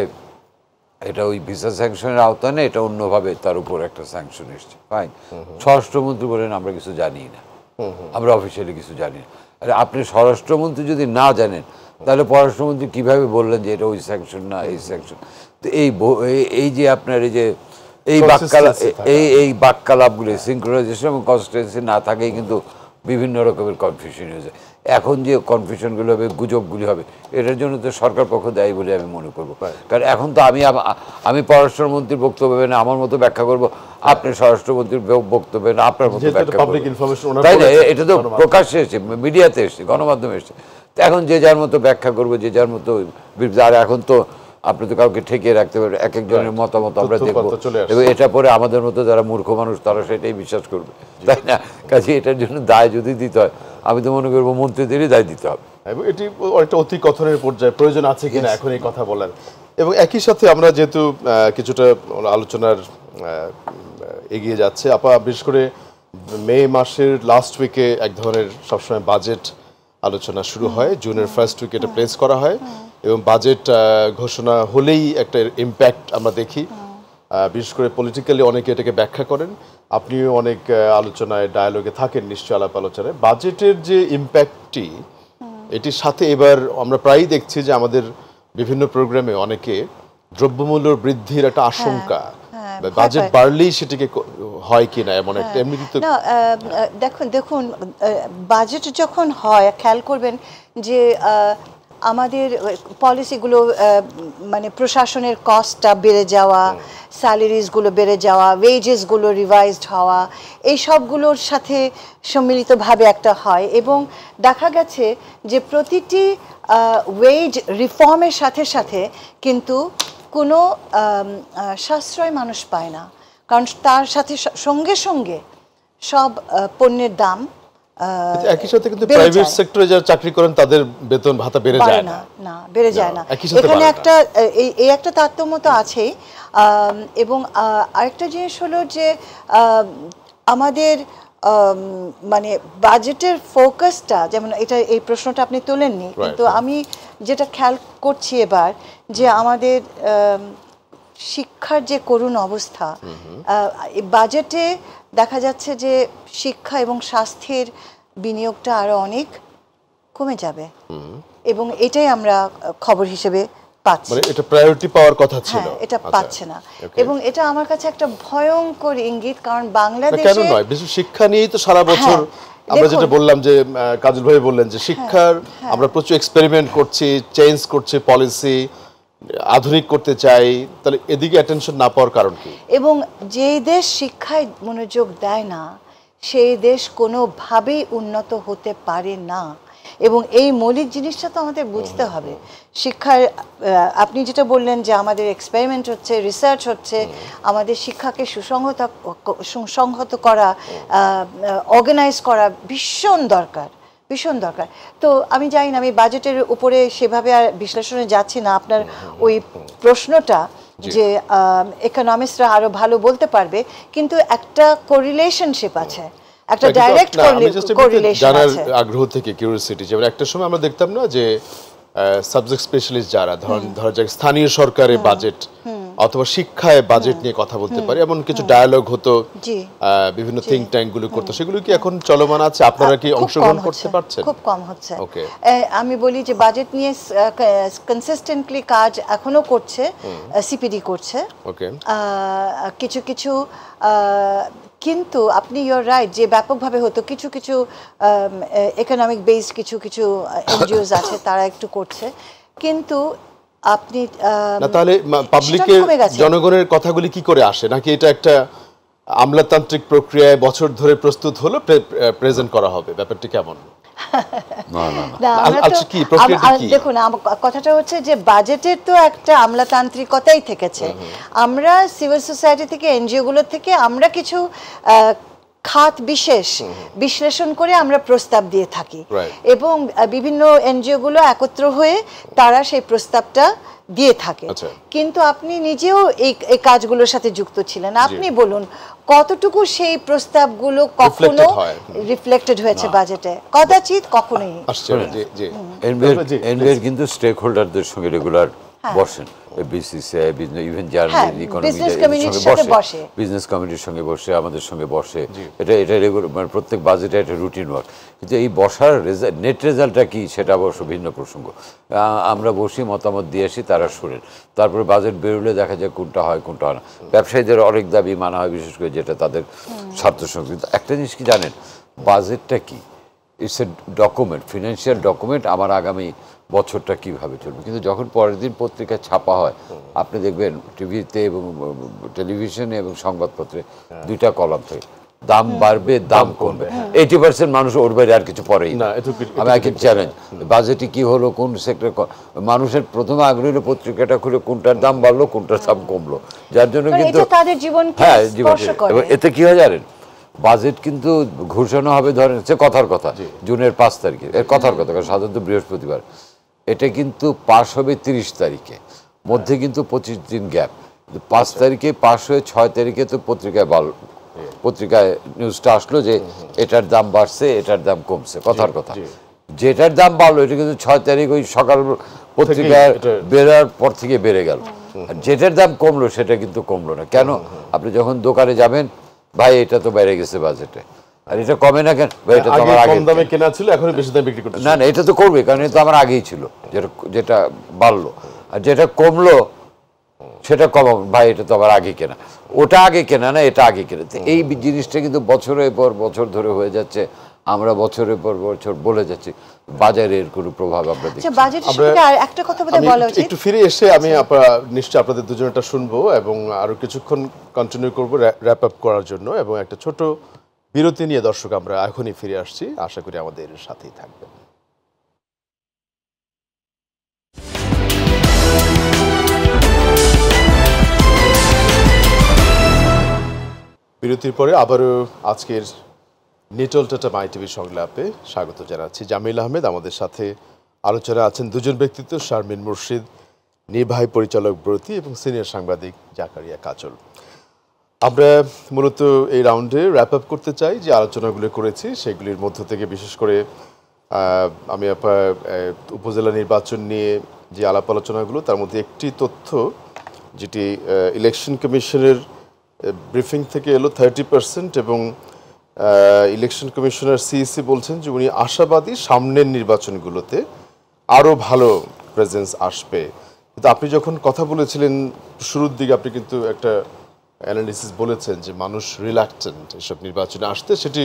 [SPEAKER 3] এটা ওই ভিসা স্যাংশনের আওতা নেই এটা অন্যভাবে তার উপর একটা স্যাংশন এসছে ফাইন স্বরাষ্ট্রমন্ত্রী বলেন আমরা কিছু জানি না আমরা অফিসিয়ালি কিছু জানি না আরে আপনি স্বরাষ্ট্রমন্ত্রী যদি না জানেন তাহলে পররাষ্ট্রমন্ত্রী কিভাবে বললেন যে এটা ওই স্যাংশন না এই স্যাংশন তো এই এই যে আপনার এই যে এই বাক্যালাপ এই এই বাক্যালাপগুলি সিঙ্ক্রোনাইজেশন এবং কনসিস্টেন্সি না থাকেই কিন্তু বিভিন্ন রকমের কনফিউশন হয়ে যায় এখন যে কনফিউশনগুলো হবে গুজবগুলি হবে এটার জন্য তো সরকার পক্ষ দেয় বলে আমি মনে করবো কারণ এখন তো আমি আমি পররাষ্ট্রমন্ত্রীর বক্তব্য হবে না আমার মতো ব্যাখ্যা করব আপনি স্বরাষ্ট্রমন্ত্রীর বক্তব্য না আপনার মতো তাই না এটা তো প্রকাশ্যে এসে মিডিয়াতে এসে গণমাধ্যমে এসে এখন যে যার মতো ব্যাখ্যা করবো যে যার মতো আর এখন তো আপনি তো কাউকে ঠেকিয়ে রাখতে পারবেন এক একজনের মতামত আমরা দেখবো এবং এটা পরে আমাদের মতো যারা মূর্খ মানুষ তারা সেটাই বিশ্বাস করবে তাই না কাজে এটার জন্য দায় যদি দিতে হয় আমি তো মনে করবো মন্ত্রীদেরই দায় দিতে হবে হ্যাঁ, এবং এটি অনেকটা অতি কথনের পর্যায়ে
[SPEAKER 1] প্রয়োজন আছে কিনা এখন এই কথা বলার এবং একই সাথে আমরা যেহেতু কিছুটা আলোচনার এগিয়ে যাচ্ছে আপা বিশেষ করে মে মাসের লাস্ট উইকে এক ধরনের সবসময় বাজেট আলোচনা শুরু হয় জুনের ফার্স্ট উইকে এটা প্লেস করা হয় এবং বাজেট ঘোষণা হলেই একটা ইম্প্যাক্ট আমরা দেখি বিশেষ করে পলিটিক্যালি অনেকে এটাকে ব্যাখ্যা করেন আপনিও অনেক আলোচনায় ডায়ালগে থাকেন নিশ্চয় আলাপ আলোচনায় বাজেটের যে ইম্প্যাক্টটি এটির সাথে এবার আমরা প্রায়ই দেখছি যে আমাদের বিভিন্ন প্রোগ্রামে অনেকে দ্রব্যমূল্য বৃদ্ধির একটা হ্যাঁ, আশঙ্কা
[SPEAKER 2] হ্যাঁ, বাজেট
[SPEAKER 1] বাড়লেই সেটিকে হয় কি না এমন একটা হ্যাঁ। এমনি তো
[SPEAKER 2] দেখুন দেখুন বাজেট যখন হয় খেয়াল করবেন যে আমাদের পলিসিগুলো মানে প্রশাসনের কস্টটা বেড়ে যাওয়া স্যালারিজগুলো বেড়ে যাওয়া ওয়েজেসগুলো রিভাইজড হওয়া এই সবগুলোর সাথে সম্মিলিতভাবে একটা হয় এবং দেখা গেছে যে প্রতিটি ওয়েজ রিফর্মের সাথে সাথে কিন্তু কোনো সাশ্রয় মানুষ পায় না কারণ তার সাথে সঙ্গে সঙ্গে সব পণ্যের দাম আচ্ছা, একই সাথে কিন্তু প্রাইভেট
[SPEAKER 1] সেক্টরে যারা চাকরি করেন তাদের বেতন ভাতা বেড়ে যায় না
[SPEAKER 2] না বেড়ে যায় না এখানে একটা এই একটা তারতম্য তো আছেই এবং আরেকটা জিনিস হলো যে আমাদের মানে বাজেটের ফোকাসটা যেমন এটা এই প্রশ্নটা আপনি তোলেননি কিন্তু আমি যেটা খেয়াল করছি এবার যে আমাদের শিক্ষার যে করুণ অবস্থা বাজেটে দেখা যাচ্ছে যে শিক্ষা এবং স্বাস্থ্যের বিনিয়োগটা আরও অনেক কমে যাবে এবং এটাই আমরা খবর হিসেবে পাচ্ছি
[SPEAKER 1] মানে এটা প্রায়োরিটি পাওয়ার কথা হ্যাঁ, ছিল এটা আচ্ছা, পাচ্ছে
[SPEAKER 2] না এবং এটা আমার কাছে একটা ভয়ঙ্কর ইঙ্গিত কারণ বাংলাদেশে কেন নয়
[SPEAKER 1] বিশেষ শিক্ষা নিয়েই তো সারা হ্যাঁ, বছর
[SPEAKER 2] আমরা যেটা বললাম
[SPEAKER 1] যে কাজল ভাই বললেন যে হ্যাঁ, শিক্ষার আমরা প্রচুর এক্সপেরিমেন্ট করছি চেঞ্জ করছি পলিসি আধুনিক করতে চাই তাহলে এদিকে অ্যাটেনশন না পাওয়ার কারণ কি
[SPEAKER 2] এবং যেই দেশ শিক্ষায় মনোযোগ দেয় না সেই দেশ কোনোভাবেই উন্নত হতে পারে না এবং এই মৌলিক জিনিসটা তো আমাদের বুঝতে হবে শিক্ষার আপনি যেটা বললেন যে আমাদের এক্সপেরিমেন্ট হচ্ছে রিসার্চ হচ্ছে আমাদের শিক্ষাকে সুসংহত সুসংহত করা অর্গানাইজ করা ভীষণ দরকার ভীষণ দরকার তো আমি জানি না আমি বাজেটের উপরে সেভাবে আর বিশ্লেষণে যাচ্ছি না আপনার ওই প্রশ্নটা যে ইকোনমিস্টরা আরো ভালো বলতে পারবে কিন্তু একটা কোরিলেশনশিপ আছে একটা ডাইরেক্ট কোরিলেশন আছে
[SPEAKER 1] আগ্রহ থেকে কিউরিওসিটি যেমন একটা সময় আমরা দেখতাম না যে সাবজেক্ট স্পেশালিস্ট যারা ধরেন ধর স্থানীয় সরকারে বাজেট হ্যাঁ। অথবা শিক্ষায় বাজেট হ্যাঁ। নিয়ে কথা বলতে হ্যাঁ। পারি এমন কিছু ডায়ালগ হতো বিভিন্ন থিঙ্ক ট্যাঙ্ক গুলো করতো সেগুলো কি এখন চলমান আছে আপনারা কি অংশগ্রহণ করতে পারছেন খুব
[SPEAKER 2] কম হচ্ছে আমি বলি যে বাজেট নিয়ে কনসিস্টেন্টলি কাজ এখনো করছে সিপিডি করছে কিছু কিছু কিন্তু আপনি ইউর রাইট যে ব্যাপকভাবে হতো কিছু কিছু ইকোনমিক বেসড কিছু কিছু এনজিওস আছে তারা একটু করছে কিন্তু আপনি না তাহলে
[SPEAKER 1] পাবলিকে জনগণের কথাগুলি কি করে আসে নাকি এটা একটা আমলাতান্ত্রিক প্রক্রিয়ায় বছর ধরে প্রস্তুত হলো প্রেজেন্ট করা হবে ব্যাপারটি কেমন দেখুন
[SPEAKER 2] কথাটা হচ্ছে যে বাজেটের তো একটা আমলাতান্ত্রিকতাই থেকেছে আমরা সিভিল সোসাইটি থেকে এনজিও গুলোর থেকে আমরা কিছু খাত বিশেষ বিশ্লেষণ করে আমরা প্রস্তাব দিয়ে থাকি এবং বিভিন্ন এনজিওগুলো একত্র হয়ে তারা সেই প্রস্তাবটা দিয়ে থাকে আচ্ছা। কিন্তু আপনি নিজেও এই কাজগুলোর সাথে যুক্ত ছিলেন আপনি বলুন কতটুকু সেই প্রস্তাবগুলো কখনো রিফ্লেক্টেড হয়েছে বাজেটে কদাচিৎ কখনোই
[SPEAKER 3] কিন্তু স্টেক হোল্ডারদের সঙ্গে রেগুলার হ্যাঁ। বসেন বিসিসিআই বিজনেস ইভেন জার্নাল ইকোনমির বসে বিজনেস কমিটির সঙ্গে বসে আমাদের সঙ্গে বসে এটা এটা মানে প্রত্যেক বাজেটে একটা রুটিন ওয়ার্ক কিন্তু এই বসার নেট রেজাল্টটা কি সেটা অবশ্য ভিন্ন প্রসঙ্গ আমরা বসি মতামত দিয়ে আসি তারা শোনেন তারপরে বাজেট বেরোলে দেখা যায় কোনটা হয় কোনটা হয় না ব্যবসায়ীদের অনেক দাবি মানা হয় বিশেষ করে যেটা তাদের স্বার্থ সংশ্লিষ্ট একটা জিনিস কি জানেন বাজেটটা কি it's a document financial document আমার আগামী বছরটা কিভাবে চলবে কিন্তু যখন পরের দিন পত্রিকা ছাপা হয় আপনি দেখবেন টিভিতে এবং টেলিভিশনে এবং সংবাদপত্রে হ্যাঁ। দুইটা কলাম থাকে দাম হ্যাঁ। বাড়বে দাম কমবে হ্যাঁ। এইটি পার্সেন্ট মানুষ ওর বাইরে আর কিছু পরেই আমি একই চ্যালেঞ্জ বাজেটে কি হলো কোন সেক্টর মানুষের প্রথম আগ্রহী পত্রিকাটা খুলে কোনটার দাম বাড়লো কোনটার দাম কমলো যার জন্য কিন্তু
[SPEAKER 2] হ্যাঁ জীবন এতে
[SPEAKER 3] কি হয় জানেন বাজেট কিন্তু ঘোষণা হবে ধরেন সে কথার কথা জুনের পাঁচ তারিখে এর কথার কথা কারণ সাধারণত বৃহস্পতিবার এটা কিন্তু পাশ হবে তিরিশ তারিখে মধ্যে কিন্তু পঁচিশ দিন গ্যাপ পাঁচ তারিখে পাশ হয়ে ছয় তারিখে তো পত্রিকায় বাল পত্রিকায় নিউজটা আসলো যে এটার দাম বাড়ছে এটার দাম কমছে কথার কথা যেটার দাম বাড়লো এটা কিন্তু ছয় তারিখ ওই সকাল পত্রিকায় বেরোয়ার পর থেকে বেড়ে গেল আর যেটার দাম কমলো সেটা কিন্তু কমলো না কেন আপনি যখন দোকানে যাবেন ভাই এটা তো বেড়ে গেছে বাজেটে আর এটা কমে না কেন এটা তো কম দামে কেনা ছিল এখন বেশি দামে বিক্রি না না এটা তো করবে কারণ এটা আমার আগেই ছিল যেটা যেটা বাড়লো আর যেটা কমলো সেটা কম ভাই এটা তো আগে কেনা ওটা আগে কেনা না এটা আগে কেনা এই জিনিসটা কিন্তু বছরের পর বছর ধরে হয়ে যাচ্ছে আমরা বছরের পর বছর বলে যাচ্ছি বাজারের কোনো প্রভাব আমরা আচ্ছা, একটু ফিরে এসে আমি নিশ্চয় আপনাদের দুজনেরটা শুনবো এবং আরো কিছুক্ষণ
[SPEAKER 1] কন্টিনিউ করবো র‍্যাপ আপ করার জন্য এবং একটা ছোট বিরতি নিয়ে দর্শক আমরা এখনই ফিরে আসছি আশা করি আমাদের সাথেই থাকবেন বিরতির পরে আবারও আজকের নিটল টাটা মাই টিভি সংলাপে স্বাগত জানাচ্ছি জামিল আহমেদ আমাদের সাথে আলোচনা আছেন দুজন ব্যক্তিত্ব শারমিন মুর্শিদ নির্বাহী পরিচালক ব্রতী এবং সিনিয়র সাংবাদিক জাকারিয়া কাচল আমরা মূলত এই রাউন্ডে র্যাপ আপ করতে চাই যে আলোচনাগুলো করেছি সেগুলির মধ্য থেকে বিশেষ করে আমি আপনার উপজেলা নির্বাচন নিয়ে যে আলাপ আলোচনাগুলো তার মধ্যে একটি তথ্য যেটি ইলেকশন কমিশনের ব্রিফিং থেকে এলো থার্টি পার্সেন্ট এবং ইলেকশন কমিশনার সিইসি বলছেন যে উনি আশাবাদী সামনের নির্বাচনগুলোতে আরও ভালো প্রেজেন্স আসবে কিন্তু আপনি যখন কথা বলেছিলেন শুরুর দিকে আপনি কিন্তু একটা অ্যানালিসিস বলেছেন যে মানুষ রিল্যাক্টেন্ট এসব নির্বাচনে আসতে সেটি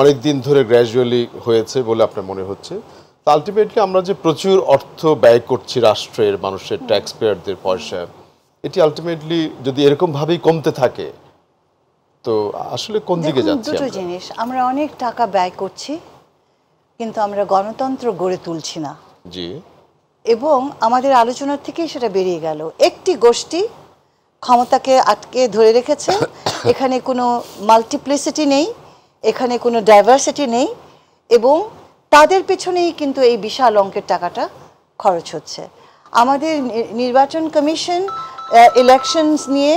[SPEAKER 1] অনেক দিন ধরে গ্র্যাজুয়ালি হয়েছে বলে আপনার মনে হচ্ছে তো আলটিমেটলি আমরা যে প্রচুর অর্থ ব্যয় করছি রাষ্ট্রের মানুষের ট্যাক্স পেয়ারদের পয়সা এটি আলটিমেটলি যদি এরকমভাবেই কমতে থাকে তো আসলে কোন দিকে যাচ্ছে দুটো
[SPEAKER 2] জিনিস আমরা অনেক টাকা ব্যয় করছি কিন্তু আমরা গণতন্ত্র গড়ে তুলছি না জি এবং আমাদের আলোচনার থেকেই সেটা বেরিয়ে গেল একটি গোষ্ঠী ক্ষমতাকে আটকে ধরে রেখেছে এখানে কোনো মাল্টিপ্লিসিটি নেই এখানে কোনো ডাইভার্সিটি নেই এবং তাদের পেছনেই কিন্তু এই বিশাল অঙ্কের টাকাটা খরচ হচ্ছে আমাদের নির্বাচন কমিশন ইলেকশনস নিয়ে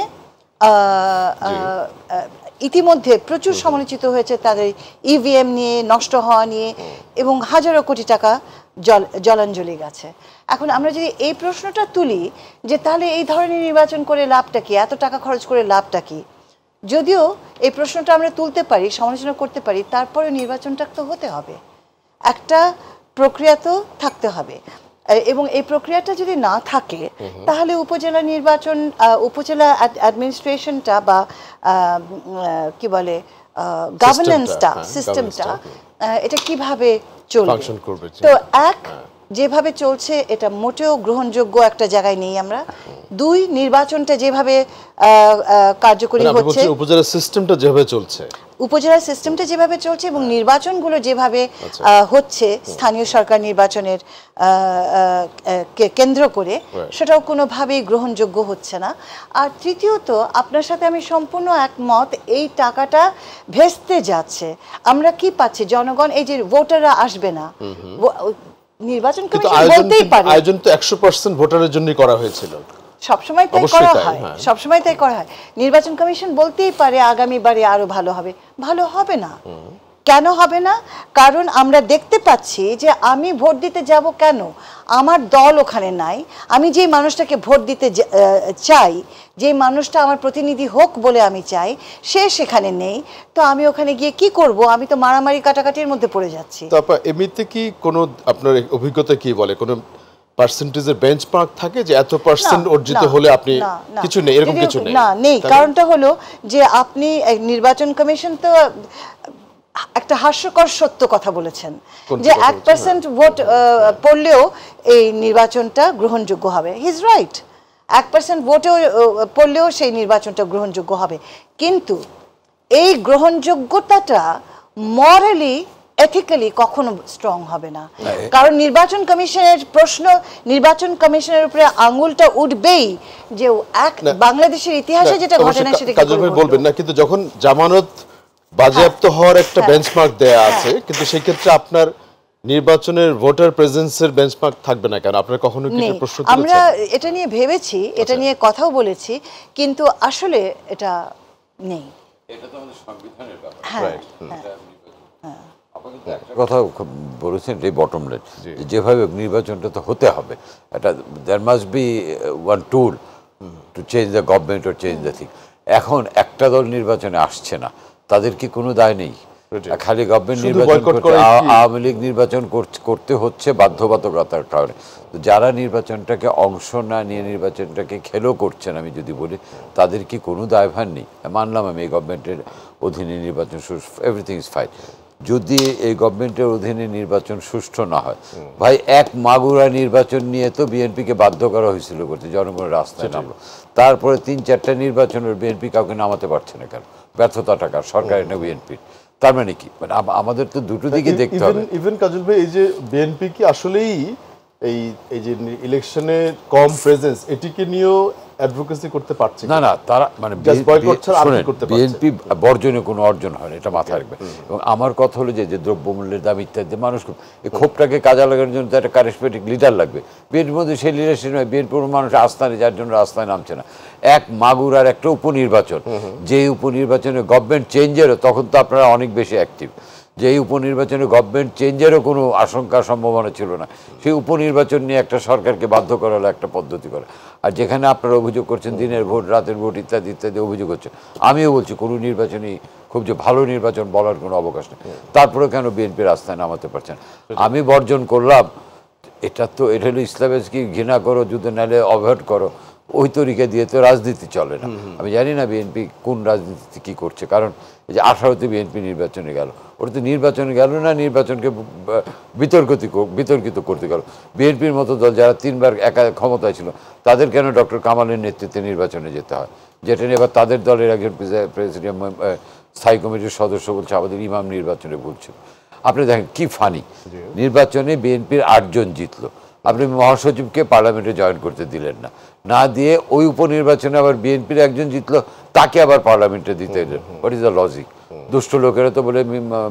[SPEAKER 2] ইতিমধ্যে প্রচুর সমালোচিত হয়েছে তাদের ইভিএম e নিয়ে নষ্ট হওয়া নিয়ে এবং হাজারো কোটি টাকা জল জলাঞ্জলি গেছে এখন আমরা যদি এই প্রশ্নটা তুলি যে তাহলে এই ধরনের নির্বাচন করে লাভটা কি এত টাকা খরচ করে লাভটা কি যদিও এই প্রশ্নটা আমরা তুলতে পারি সমালোচনা করতে পারি তারপরে নির্বাচনটা তো হতে হবে একটা প্রক্রিয়া তো থাকতে হবে এবং এই প্রক্রিয়াটা যদি না থাকে তাহলে উপজেলা নির্বাচন উপজেলা অ্যাডমিনিস্ট্রেশনটা বা কি বলে গভর্নেন্সটা সিস্টেমটা হ্যাঁ, এটা কিভাবে চলবে তো এক হ্যাঁ। যেভাবে চলছে এটা মোটেও গ্রহণযোগ্য একটা জায়গায় নেই আমরা দুই নির্বাচনটা যেভাবে কার্যকরী মানে হচ্ছে
[SPEAKER 1] উপজেলা সিস্টেমটা যেভাবে চলছে
[SPEAKER 2] উপজেলা সিস্টেমটা যেভাবে চলছে এবং হ্যাঁ। নির্বাচনগুলো যেভাবে আচ্ছা। হচ্ছে স্থানীয় সরকার নির্বাচনের কেন্দ্র করে সেটাও কোনোভাবেই গ্রহণযোগ্য হচ্ছে না আর তৃতীয়ত আপনার সাথে আমি সম্পূর্ণ একমত এই টাকাটা ভেস্তে যাচ্ছে আমরা কি পাচ্ছি জনগণ এই যে ভোটাররা আসবে না নির্বাচন কমিশন বলতেই পারে
[SPEAKER 1] আয়োজন তো 100% ভোটারের জন্যই করা হয়েছিল
[SPEAKER 2] তাই করা হয় হ্যাঁ। তাই করা হয় নির্বাচন কমিশন বলতেই পারে আগামী বারে আরো ভালো হবে ভালো হবে না কেন হবে না কারণ আমরা দেখতে পাচ্ছি যে আমি ভোট দিতে যাব কেন আমার দল ওখানে নাই আমি যে মানুষটাকে ভোট দিতে চাই যে মানুষটা আমার প্রতিনিধি হোক বলে আমি চাই সে সেখানে নেই তো আমি ওখানে গিয়ে কি করব আমি তো মারামারি কাটাকাটির মধ্যে পড়ে যাচ্ছি
[SPEAKER 1] এমনিতে কি কোনো আপনার অভিজ্ঞতা কি বলে কোনো পার্সেন্টেজের বেঞ্চমার্ক থাকে যে এত পার্সেন্ট অর্জিত হলে আপনি কিছু নেই এরকম কিছু নেই না নেই কারণটা
[SPEAKER 2] হলো যে আপনি নির্বাচন কমিশন তো একটা হাস্যকর সত্য কথা বলেছেন যে এক পার্সেন্ট হ্যাঁ। ভোট পড়লেও এই নির্বাচনটা গ্রহণযোগ্য হবে হিজ রাইট এক পার্সেন্ট ভোটেও পড়লেও সেই নির্বাচনটা গ্রহণযোগ্য হবে কিন্তু এই গ্রহণযোগ্যতাটা মরালি এথিক্যালি কখনো স্ট্রং হবে না কারণ নির্বাচন কমিশনের প্রশ্ন নির্বাচন কমিশনের উপরে আঙুলটা উঠবেই যে এক বাংলাদেশের ইতিহাসে যেটা ঘটনা সেটা
[SPEAKER 1] বলবেন না কিন্তু যখন জামানত হ্যাঁ, বাজেয়াপ্ত হওয়ার একটা বেঞ্চমার্ক হ্যাঁ, দেয়া হ্যাঁ। আছে কিন্তু সেই ক্ষেত্রে আপনার নির্বাচনের ভোটার প্রেজেন্সের বেঞ্চমার্ক থাকবে না কেন আপনার কখনো কি প্রশ্ন আমরা
[SPEAKER 2] এটা নিয়ে ভেবেছি এটা আচ্ছা। নিয়ে কথাও বলেছি কিন্তু আসলে এটা
[SPEAKER 3] নেই এটা তো আমাদের সংবিধানের ব্যাপার রাইট হ্যাঁ, হ্যাঁ।, হ্যাঁ।, হ্যাঁ কথা বলেছেন এই বটম লাইন যেভাবে নির্বাচনটা তো হতে হবে এটা there must be one tool to change the government ও চেঞ্জ দ্য থিং এখন একটা দল নির্বাচনে আসছে না তাদের কি কোনো দায় নেই খালি গভর্নমেন্ট নির্বাচন আওয়ামী লীগ নির্বাচন করতে হচ্ছে বাধ্যবাধকতার কারণে যারা নির্বাচনটাকে অংশ না নিয়ে নির্বাচনটাকে খেলো করছেন আমি যদি বলি তাদের কি কোনো দায়ভার নেই মানলাম আমি এই গভর্নমেন্টের অধীনে নির্বাচন এভরিথিং ইজ ফাইন যদি এই গভর্নমেন্টের অধীনে নির্বাচন সুষ্ঠু না হয় ভাই এক মাগুরা নির্বাচন নিয়ে তো বিএনপিকে বাধ্য করা হয়েছিল করতে জনগণের রাস্তায় নামলো তারপরে তিন চারটা নির্বাচনের বিএনপি কাউকে নামাতে পারছে না কেন ব্যর্থতা টাকা সরকারের না বিএনপির তার মানে কি মানে আমাদের তো দুটো দিকে দেখতে হবে
[SPEAKER 1] ইভেন কাজল ভাই এই যে বিএনপি কি আসলেই এই এই যে ইলেকশনে কম প্রেজেন্স এটিকে নিয়েও অ্যাডভোকেসি মানে করতে পারছে না না
[SPEAKER 3] তারা মানে বিএনপি বর্জনে কোনো অর্জন হয় এটা মাথায় রাখবে এবং আমার কথা হলো যে যে দ্রব্যমূল্যের দাম ইত্যাদি মানুষ এই ক্ষোভটাকে কাজে লাগানোর জন্য একটা কারিসমেটিক লিডার লাগবে বিএনপির মধ্যে সেই লিডারশিপ নয় বিএনপির মানুষ আস্থা নেই যার জন্য আস্থায় নামছে না এক মাগুর আর একটা উপনির্বাচন যে উপনির্বাচনে গভর্নমেন্ট চেঞ্জেরও তখন তো আপনারা অনেক বেশি অ্যাক্টিভ যে এই উপনির্বাচনে গভর্নমেন্ট চেঞ্জেরও কোনো আশঙ্কা সম্ভাবনা ছিল না সেই উপনির্বাচন নিয়ে একটা সরকারকে বাধ্য করা হলো একটা পদ্ধতি করে আর যেখানে আপনারা অভিযোগ করছেন দিনের ভোট রাতের ভোট ইত্যাদি ইত্যাদি অভিযোগ হচ্ছে আমিও বলছি কোনো নির্বাচনই খুব যে ভালো নির্বাচন বলার কোনো অবকাশ নেই তারপরে কেন বিএনপি রাস্তায় নামাতে পারছেন আমি বর্জন করলাম এটা তো এটা হলো কি ঘৃণা করো যুদ্ধ নাহলে অভয়েড করো ওই তরিকে দিয়ে তো রাজনীতি চলে না আমি জানি না বিএনপি কোন রাজনীতিতে কী করছে কারণ এই যে আঠারোতে বিএনপি নির্বাচনে গেল ওরা তো নির্বাচন গেল না নির্বাচনকে বিতর্কিত বিতর্কিত করতে গেল বিএনপির মতো দল যারা তিনবার একা ক্ষমতায় ছিল তাদের কেন ডক্টর কামালের নেতৃত্বে নির্বাচনে যেতে হয় যেটা নিয়ে এবার তাদের দলের একজন প্রেসিডেন্ট স্থায়ী কমিটির সদস্য বলছে আমাদের ইমাম নির্বাচনে বলছে আপনি দেখেন কি ফানি নির্বাচনে বিএনপির আটজন জিতলো আপনি মহাসচিবকে পার্লামেন্টে জয়েন করতে দিলেন না না দিয়ে ওই উপনির্বাচনে আবার বিএনপির একজন জিতলো তাকে আবার পার্লামেন্টে দিতে হোয়াট ইজ দ্য লজিক দুষ্ট লোকেরা তো বলে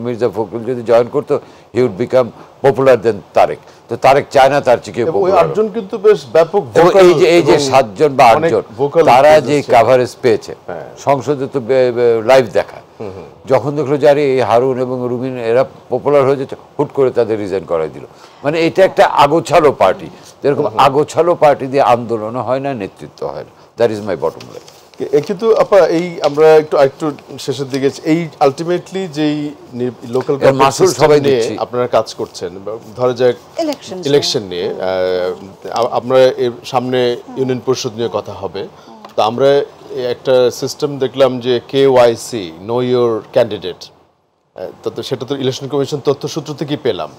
[SPEAKER 3] মির্জা ফখরুল যদি জয়েন করতো he would become popular then Tarique তো তারেক চায় না তার চিকে আটজন
[SPEAKER 1] কিন্তু বেশ ব্যাপক এই যে এই যে সাতজন বা আটজন তারা যে কাভারেজ
[SPEAKER 3] পেয়েছে হ্যাঁ। সংসদে তো লাইভ দেখা যখন দেখলো যে এই হারুন এবং রুমিন এরা পপুলার হয়ে যাচ্ছে হুট করে তাদের রিজাইন করাই দিল মানে এটা একটা আগোছালো পার্টি যেরকম আগোছালো পার্টি দিয়ে আন্দোলনও হয় না নেতৃত্ব হয় না that is my bottom line
[SPEAKER 1] কিন্তু আপা এই আমরা একটু একটু শেষের দিকে এই আলটিমেটলি যেই লোকাল মাসুল সবাই নিয়ে আপনারা কাজ করছেন ধরে যাক ইলেকশন নিয়ে আমরা এর সামনে ইউনিয়ন পরিষদ নিয়ে কথা হবে তো আমরা একটা সিস্টেম দেখলাম যে K YC know your candidate তো সেটা তো ইলেকশন কমিশন তথ্যসূত্র থেকেই পেলাম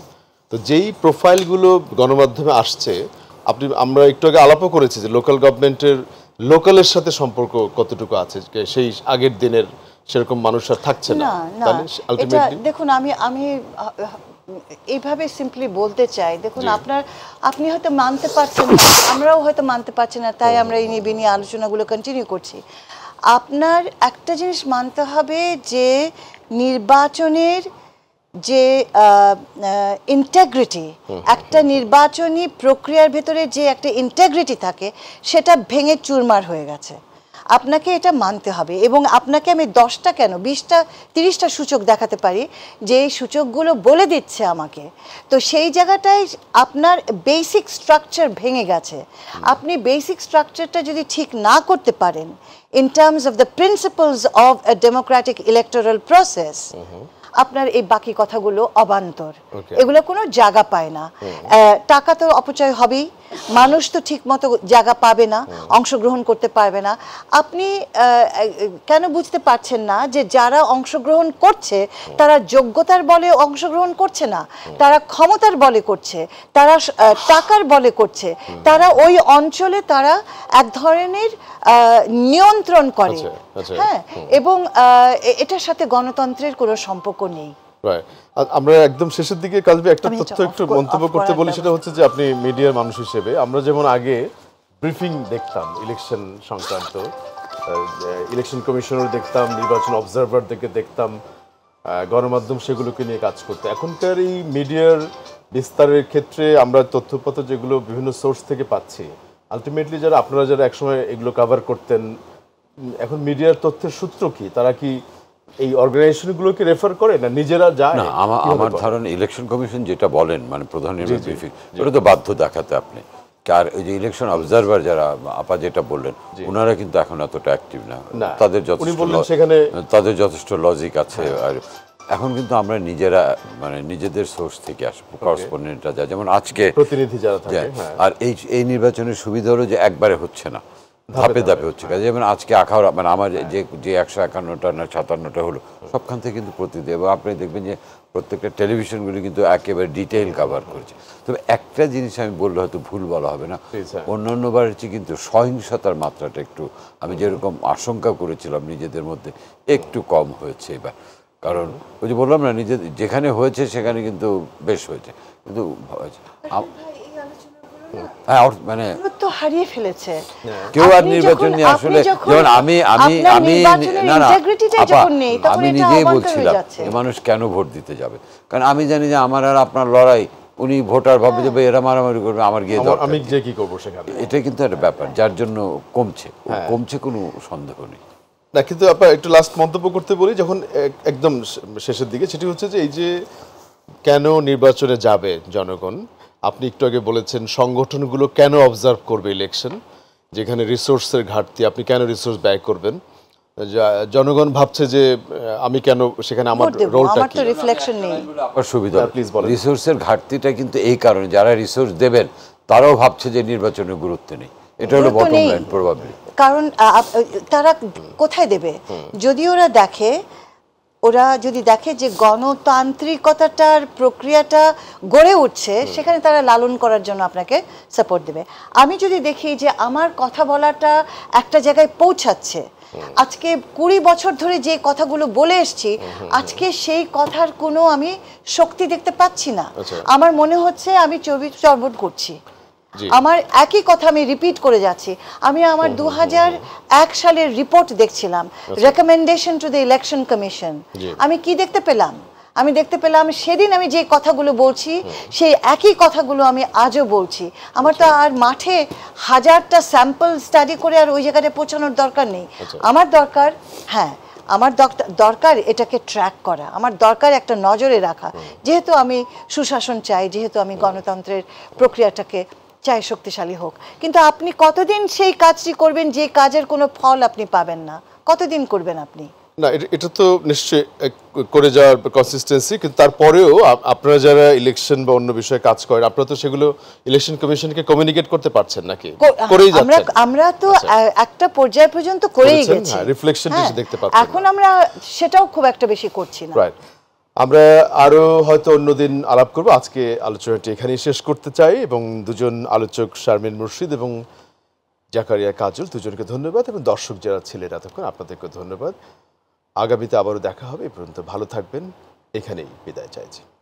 [SPEAKER 1] তো যেই প্রোফাইলগুলো গণমাধ্যমে আসছে আপনি আমরা একটু আগে আলাপও করেছি যে লোকাল গভর্নমেন্টের লোকালের সাথে সম্পর্ক কতটুকু আছে সেই আগের দিনের সেরকম মানুষ আর থাকছে না এটা
[SPEAKER 2] দেখুন আমি আমি এইভাবে সিম্পলি বলতে চাই দেখুন আপনার আপনি হয়তো মানতে পারছেন আমরাও হয়তো মানতে পারছি না তাই আমরা এই নিয়ে নিয়ে আলোচনাগুলো কন্টিনিউ করছি আপনার একটা জিনিস মানতে হবে যে নির্বাচনের যে ইন্টাগ্রিটি একটা নির্বাচনী প্রক্রিয়ার ভেতরে যে একটা ইন্টাগ্রিটি থাকে সেটা ভেঙে চুরমার হয়ে গেছে আপনাকে এটা মানতে হবে এবং আপনাকে আমি দশটা কেন বিশটা তিরিশটা সূচক দেখাতে পারি যে এই সূচকগুলো বলে দিচ্ছে আমাকে তো সেই জায়গাটায় আপনার বেসিক স্ট্রাকচার ভেঙে গেছে আপনি বেসিক স্ট্রাকচারটা যদি ঠিক না করতে পারেন in terms of the principles of a democratic electoral process আপনার এই বাকি কথাগুলো অবান্তর এগুলো কোনো জায়গা পায় না টাকা তো অপচয় হবেই মানুষ তো ঠিকমতো জায়গা পাবে না অংশগ্রহণ করতে পারবে না আপনি কেন বুঝতে পারছেন না যে যারা অংশগ্রহণ করছে তারা যোগ্যতার বলে অংশগ্রহণ করছে না তারা ক্ষমতার বলে করছে তারা টাকার বলে করছে তারা ওই অঞ্চলে তারা এক ধরনের নিয়ন্ত্রণ করে হ্যাঁ এবং এটার সাথে গণতন্ত্রের কোনো সম্পর্ক নেই
[SPEAKER 1] আমরা একদম শেষের দিকে কাজবে একটা তথ্য একটু মন্তব্য করতে বলি সেটা হচ্ছে যে আপনি মিডিয়ার মানুষ হিসেবে আমরা যেমন আগে ব্রিফিং দেখতাম ইলেকশন সংক্রান্ত ইলেকশন কমিশনার দেখতাম নির্বাচন অবজারভারদেরকে দেখতাম গণমাধ্যম সেগুলোকে নিয়ে কাজ করতে এখনকার এই মিডিয়ার বিস্তারের ক্ষেত্রে আমরা তথ্যপত্র যেগুলো বিভিন্ন সোর্স থেকে পাচ্ছি আলটিমেটলি যারা আপনারা যারা একসময় এগুলো কাভার করতেন এখন মিডিয়ার তথ্যের সূত্র কি তারা কি এই অর্গানাইজেশনগুলোকে রেফার করে না নিজেরা যায় না আমার আমার
[SPEAKER 3] ধারণা ইলেকশন কমিশন যেটা বলেন মানে প্রধান নির্বাচন ওটা তো বাধ্য দেখাতে আপনি আর ওই যে ইলেকশন অবজারভার যারা আপা যেটা বললেন ওনারা কিন্তু এখন এতটা অ্যাক্টিভ না তাদের যথেষ্ট সেখানে তাদের যথেষ্ট লজিক আছে হ্যাঁ। আর এখন কিন্তু আমরা নিজেরা মানে নিজেদের সোর্স থেকে আসবো করসপন্ডেন্টরা যায় যেমন আজকে প্রতিনিধি যারা থাকে হ্যাঁ। আর এই এই নির্বাচনের সুবিধা হলো যে একবারে হচ্ছে না ধাপে ধাপে হচ্ছে কাজে হ্যাঁ। যেমন আজকে আঁকা মানে আমার যে যে একশো একান্নটা না সাতান্নটা হলো সবখান থেকে কিন্তু প্রতিদিন এবং আপনি দেখবেন যে প্রত্যেকটা টেলিভিশনগুলি কিন্তু একেবারে ডিটেইল কাভার করছে তবে একটা জিনিস আমি বললে হয়তো ভুল বলা হবে না অন্য অন্যবার হচ্ছে কিন্তু সহিংসতার মাত্রাটা একটু আমি যেরকম আশঙ্কা করেছিলাম নিজেদের মধ্যে একটু কম হয়েছে এবার কারণ ওই যে বললাম না নিজেদের যেখানে হয়েছে সেখানে কিন্তু বেশ হয়েছে কিন্তু হ্যাঁ, মানে
[SPEAKER 2] হ্যাঁ। কেউ নির্বাচন আমি আমি আমি
[SPEAKER 3] মানুষ কেন ভোট দিতে যাবে কারণ আমি জানি যে আমার আর আপনার লড়াই উনি ভোটার ভাবে যাবে হ্যাঁ। এরা মারামারি করবে আমার গিয়ে আমি যে কি করবো সেখানে এটা কিন্তু একটা ব্যাপার যার জন্য কমছে কমছে কোনো সন্দেহ নেই না কিন্তু আপনার একটু
[SPEAKER 1] লাস্ট মন্তব্য করতে বলি যখন একদম শেষের দিকে সেটি হচ্ছে যে এই যে কেন নির্বাচনে যাবে জনগণ আপনি একটু আগে বলেছেন সংগঠনগুলো কেন অবজার্ভ করবে ইলেকশন যেখানে রিসোর্সের ঘাটতি আপনি কেন রিসোর্স ব্যয় করবেন জনগণ
[SPEAKER 3] ভাবছে যে আমি কেন সেখানে আমার রোলটা কি
[SPEAKER 2] রিফ্লেকশন নেই
[SPEAKER 3] সুবিধা প্লিজ বলেন রিসোর্সের ঘাটতিটা কিন্তু এই কারণে যারা রিসোর্স দেবেন তারাও ভাবছে যে নির্বাচনের গুরুত্ব নেই
[SPEAKER 2] এটা হলো বটম লাইন প্রবাবলি কারণ তারা কোথায় দেবে যদি ওরা দেখে ওরা যদি দেখে যে গণতান্ত্রিকতাটার প্রক্রিয়াটা গড়ে উঠছে সেখানে তারা লালন করার জন্য আপনাকে সাপোর্ট দেবে আমি যদি দেখি যে আমার কথা বলাটা একটা জায়গায় পৌঁছাচ্ছে আজকে কুড়ি বছর ধরে যে কথাগুলো বলে এসছি আজকে সেই কথার কোনো আমি শক্তি দেখতে পাচ্ছি না আচ্ছা। আমার মনে হচ্ছে আমি চর্বি চর্বট করছি আমার একই কথা আমি রিপিট করে যাচ্ছি আমি আমার দু এক সালের রিপোর্ট দেখছিলাম recommendation to the election commission আমি কি দেখতে পেলাম আমি দেখতে পেলাম সেদিন আমি যে কথাগুলো বলছি সেই একই কথাগুলো আমি আজও বলছি আমার তো আচ্ছা। আর মাঠে হাজারটা স্যাম্পল স্টাডি করে আর ওই জায়গাটা পৌঁছানোর দরকার নেই আচ্ছা। আমার দরকার হ্যাঁ আমার দরকার এটাকে ট্র্যাক করা আমার দরকার একটা নজরে রাখা যেহেতু আমি সুশাসন চাই যেহেতু আমি গণতন্ত্রের প্রক্রিয়াটাকে চাই শক্তিশালী হোক কিন্তু আপনি কতদিন সেই কাজটি করবেন যে কাজের কোনো ফল আপনি পাবেন না কতদিন করবেন আপনি
[SPEAKER 1] না এটা তো নিশ্চয়ই করে যাওয়ার কনসিস্টেন্সি কিন্তু তারপরেও আপনারা যারা ইলেকশন বা অন্য বিষয়ে কাজ করেন আপনারা তো সেগুলো ইলেকশন কমিশনকে কমিউনিকেট করতে পারছেন নাকি করেই যাচ্ছেন
[SPEAKER 2] আমরা তো আচ্ছা। একটা পর্যায় পর্যন্ত করেই গেছি রিফ্লেকশন হ্যাঁ, হ্যাঁ, দেখতে পাচ্ছি এখন আমরা সেটাও খুব একটা বেশি করছি না
[SPEAKER 1] রাইট আমরা আরও হয়তো অন্যদিন আলাপ করব আজকে আলোচনাটি এখানেই শেষ করতে চাই এবং দুজন আলোচক শারমিন মুর্শিদ এবং জাকারিয়া কাজল দুজনকে ধন্যবাদ এবং দর্শক যারা ছিলেন এতক্ষণ আপনাদেরকে ধন্যবাদ আগামীতে আবারও দেখা হবে এ পর্যন্ত ভালো থাকবেন এখানেই বিদায় চাইছি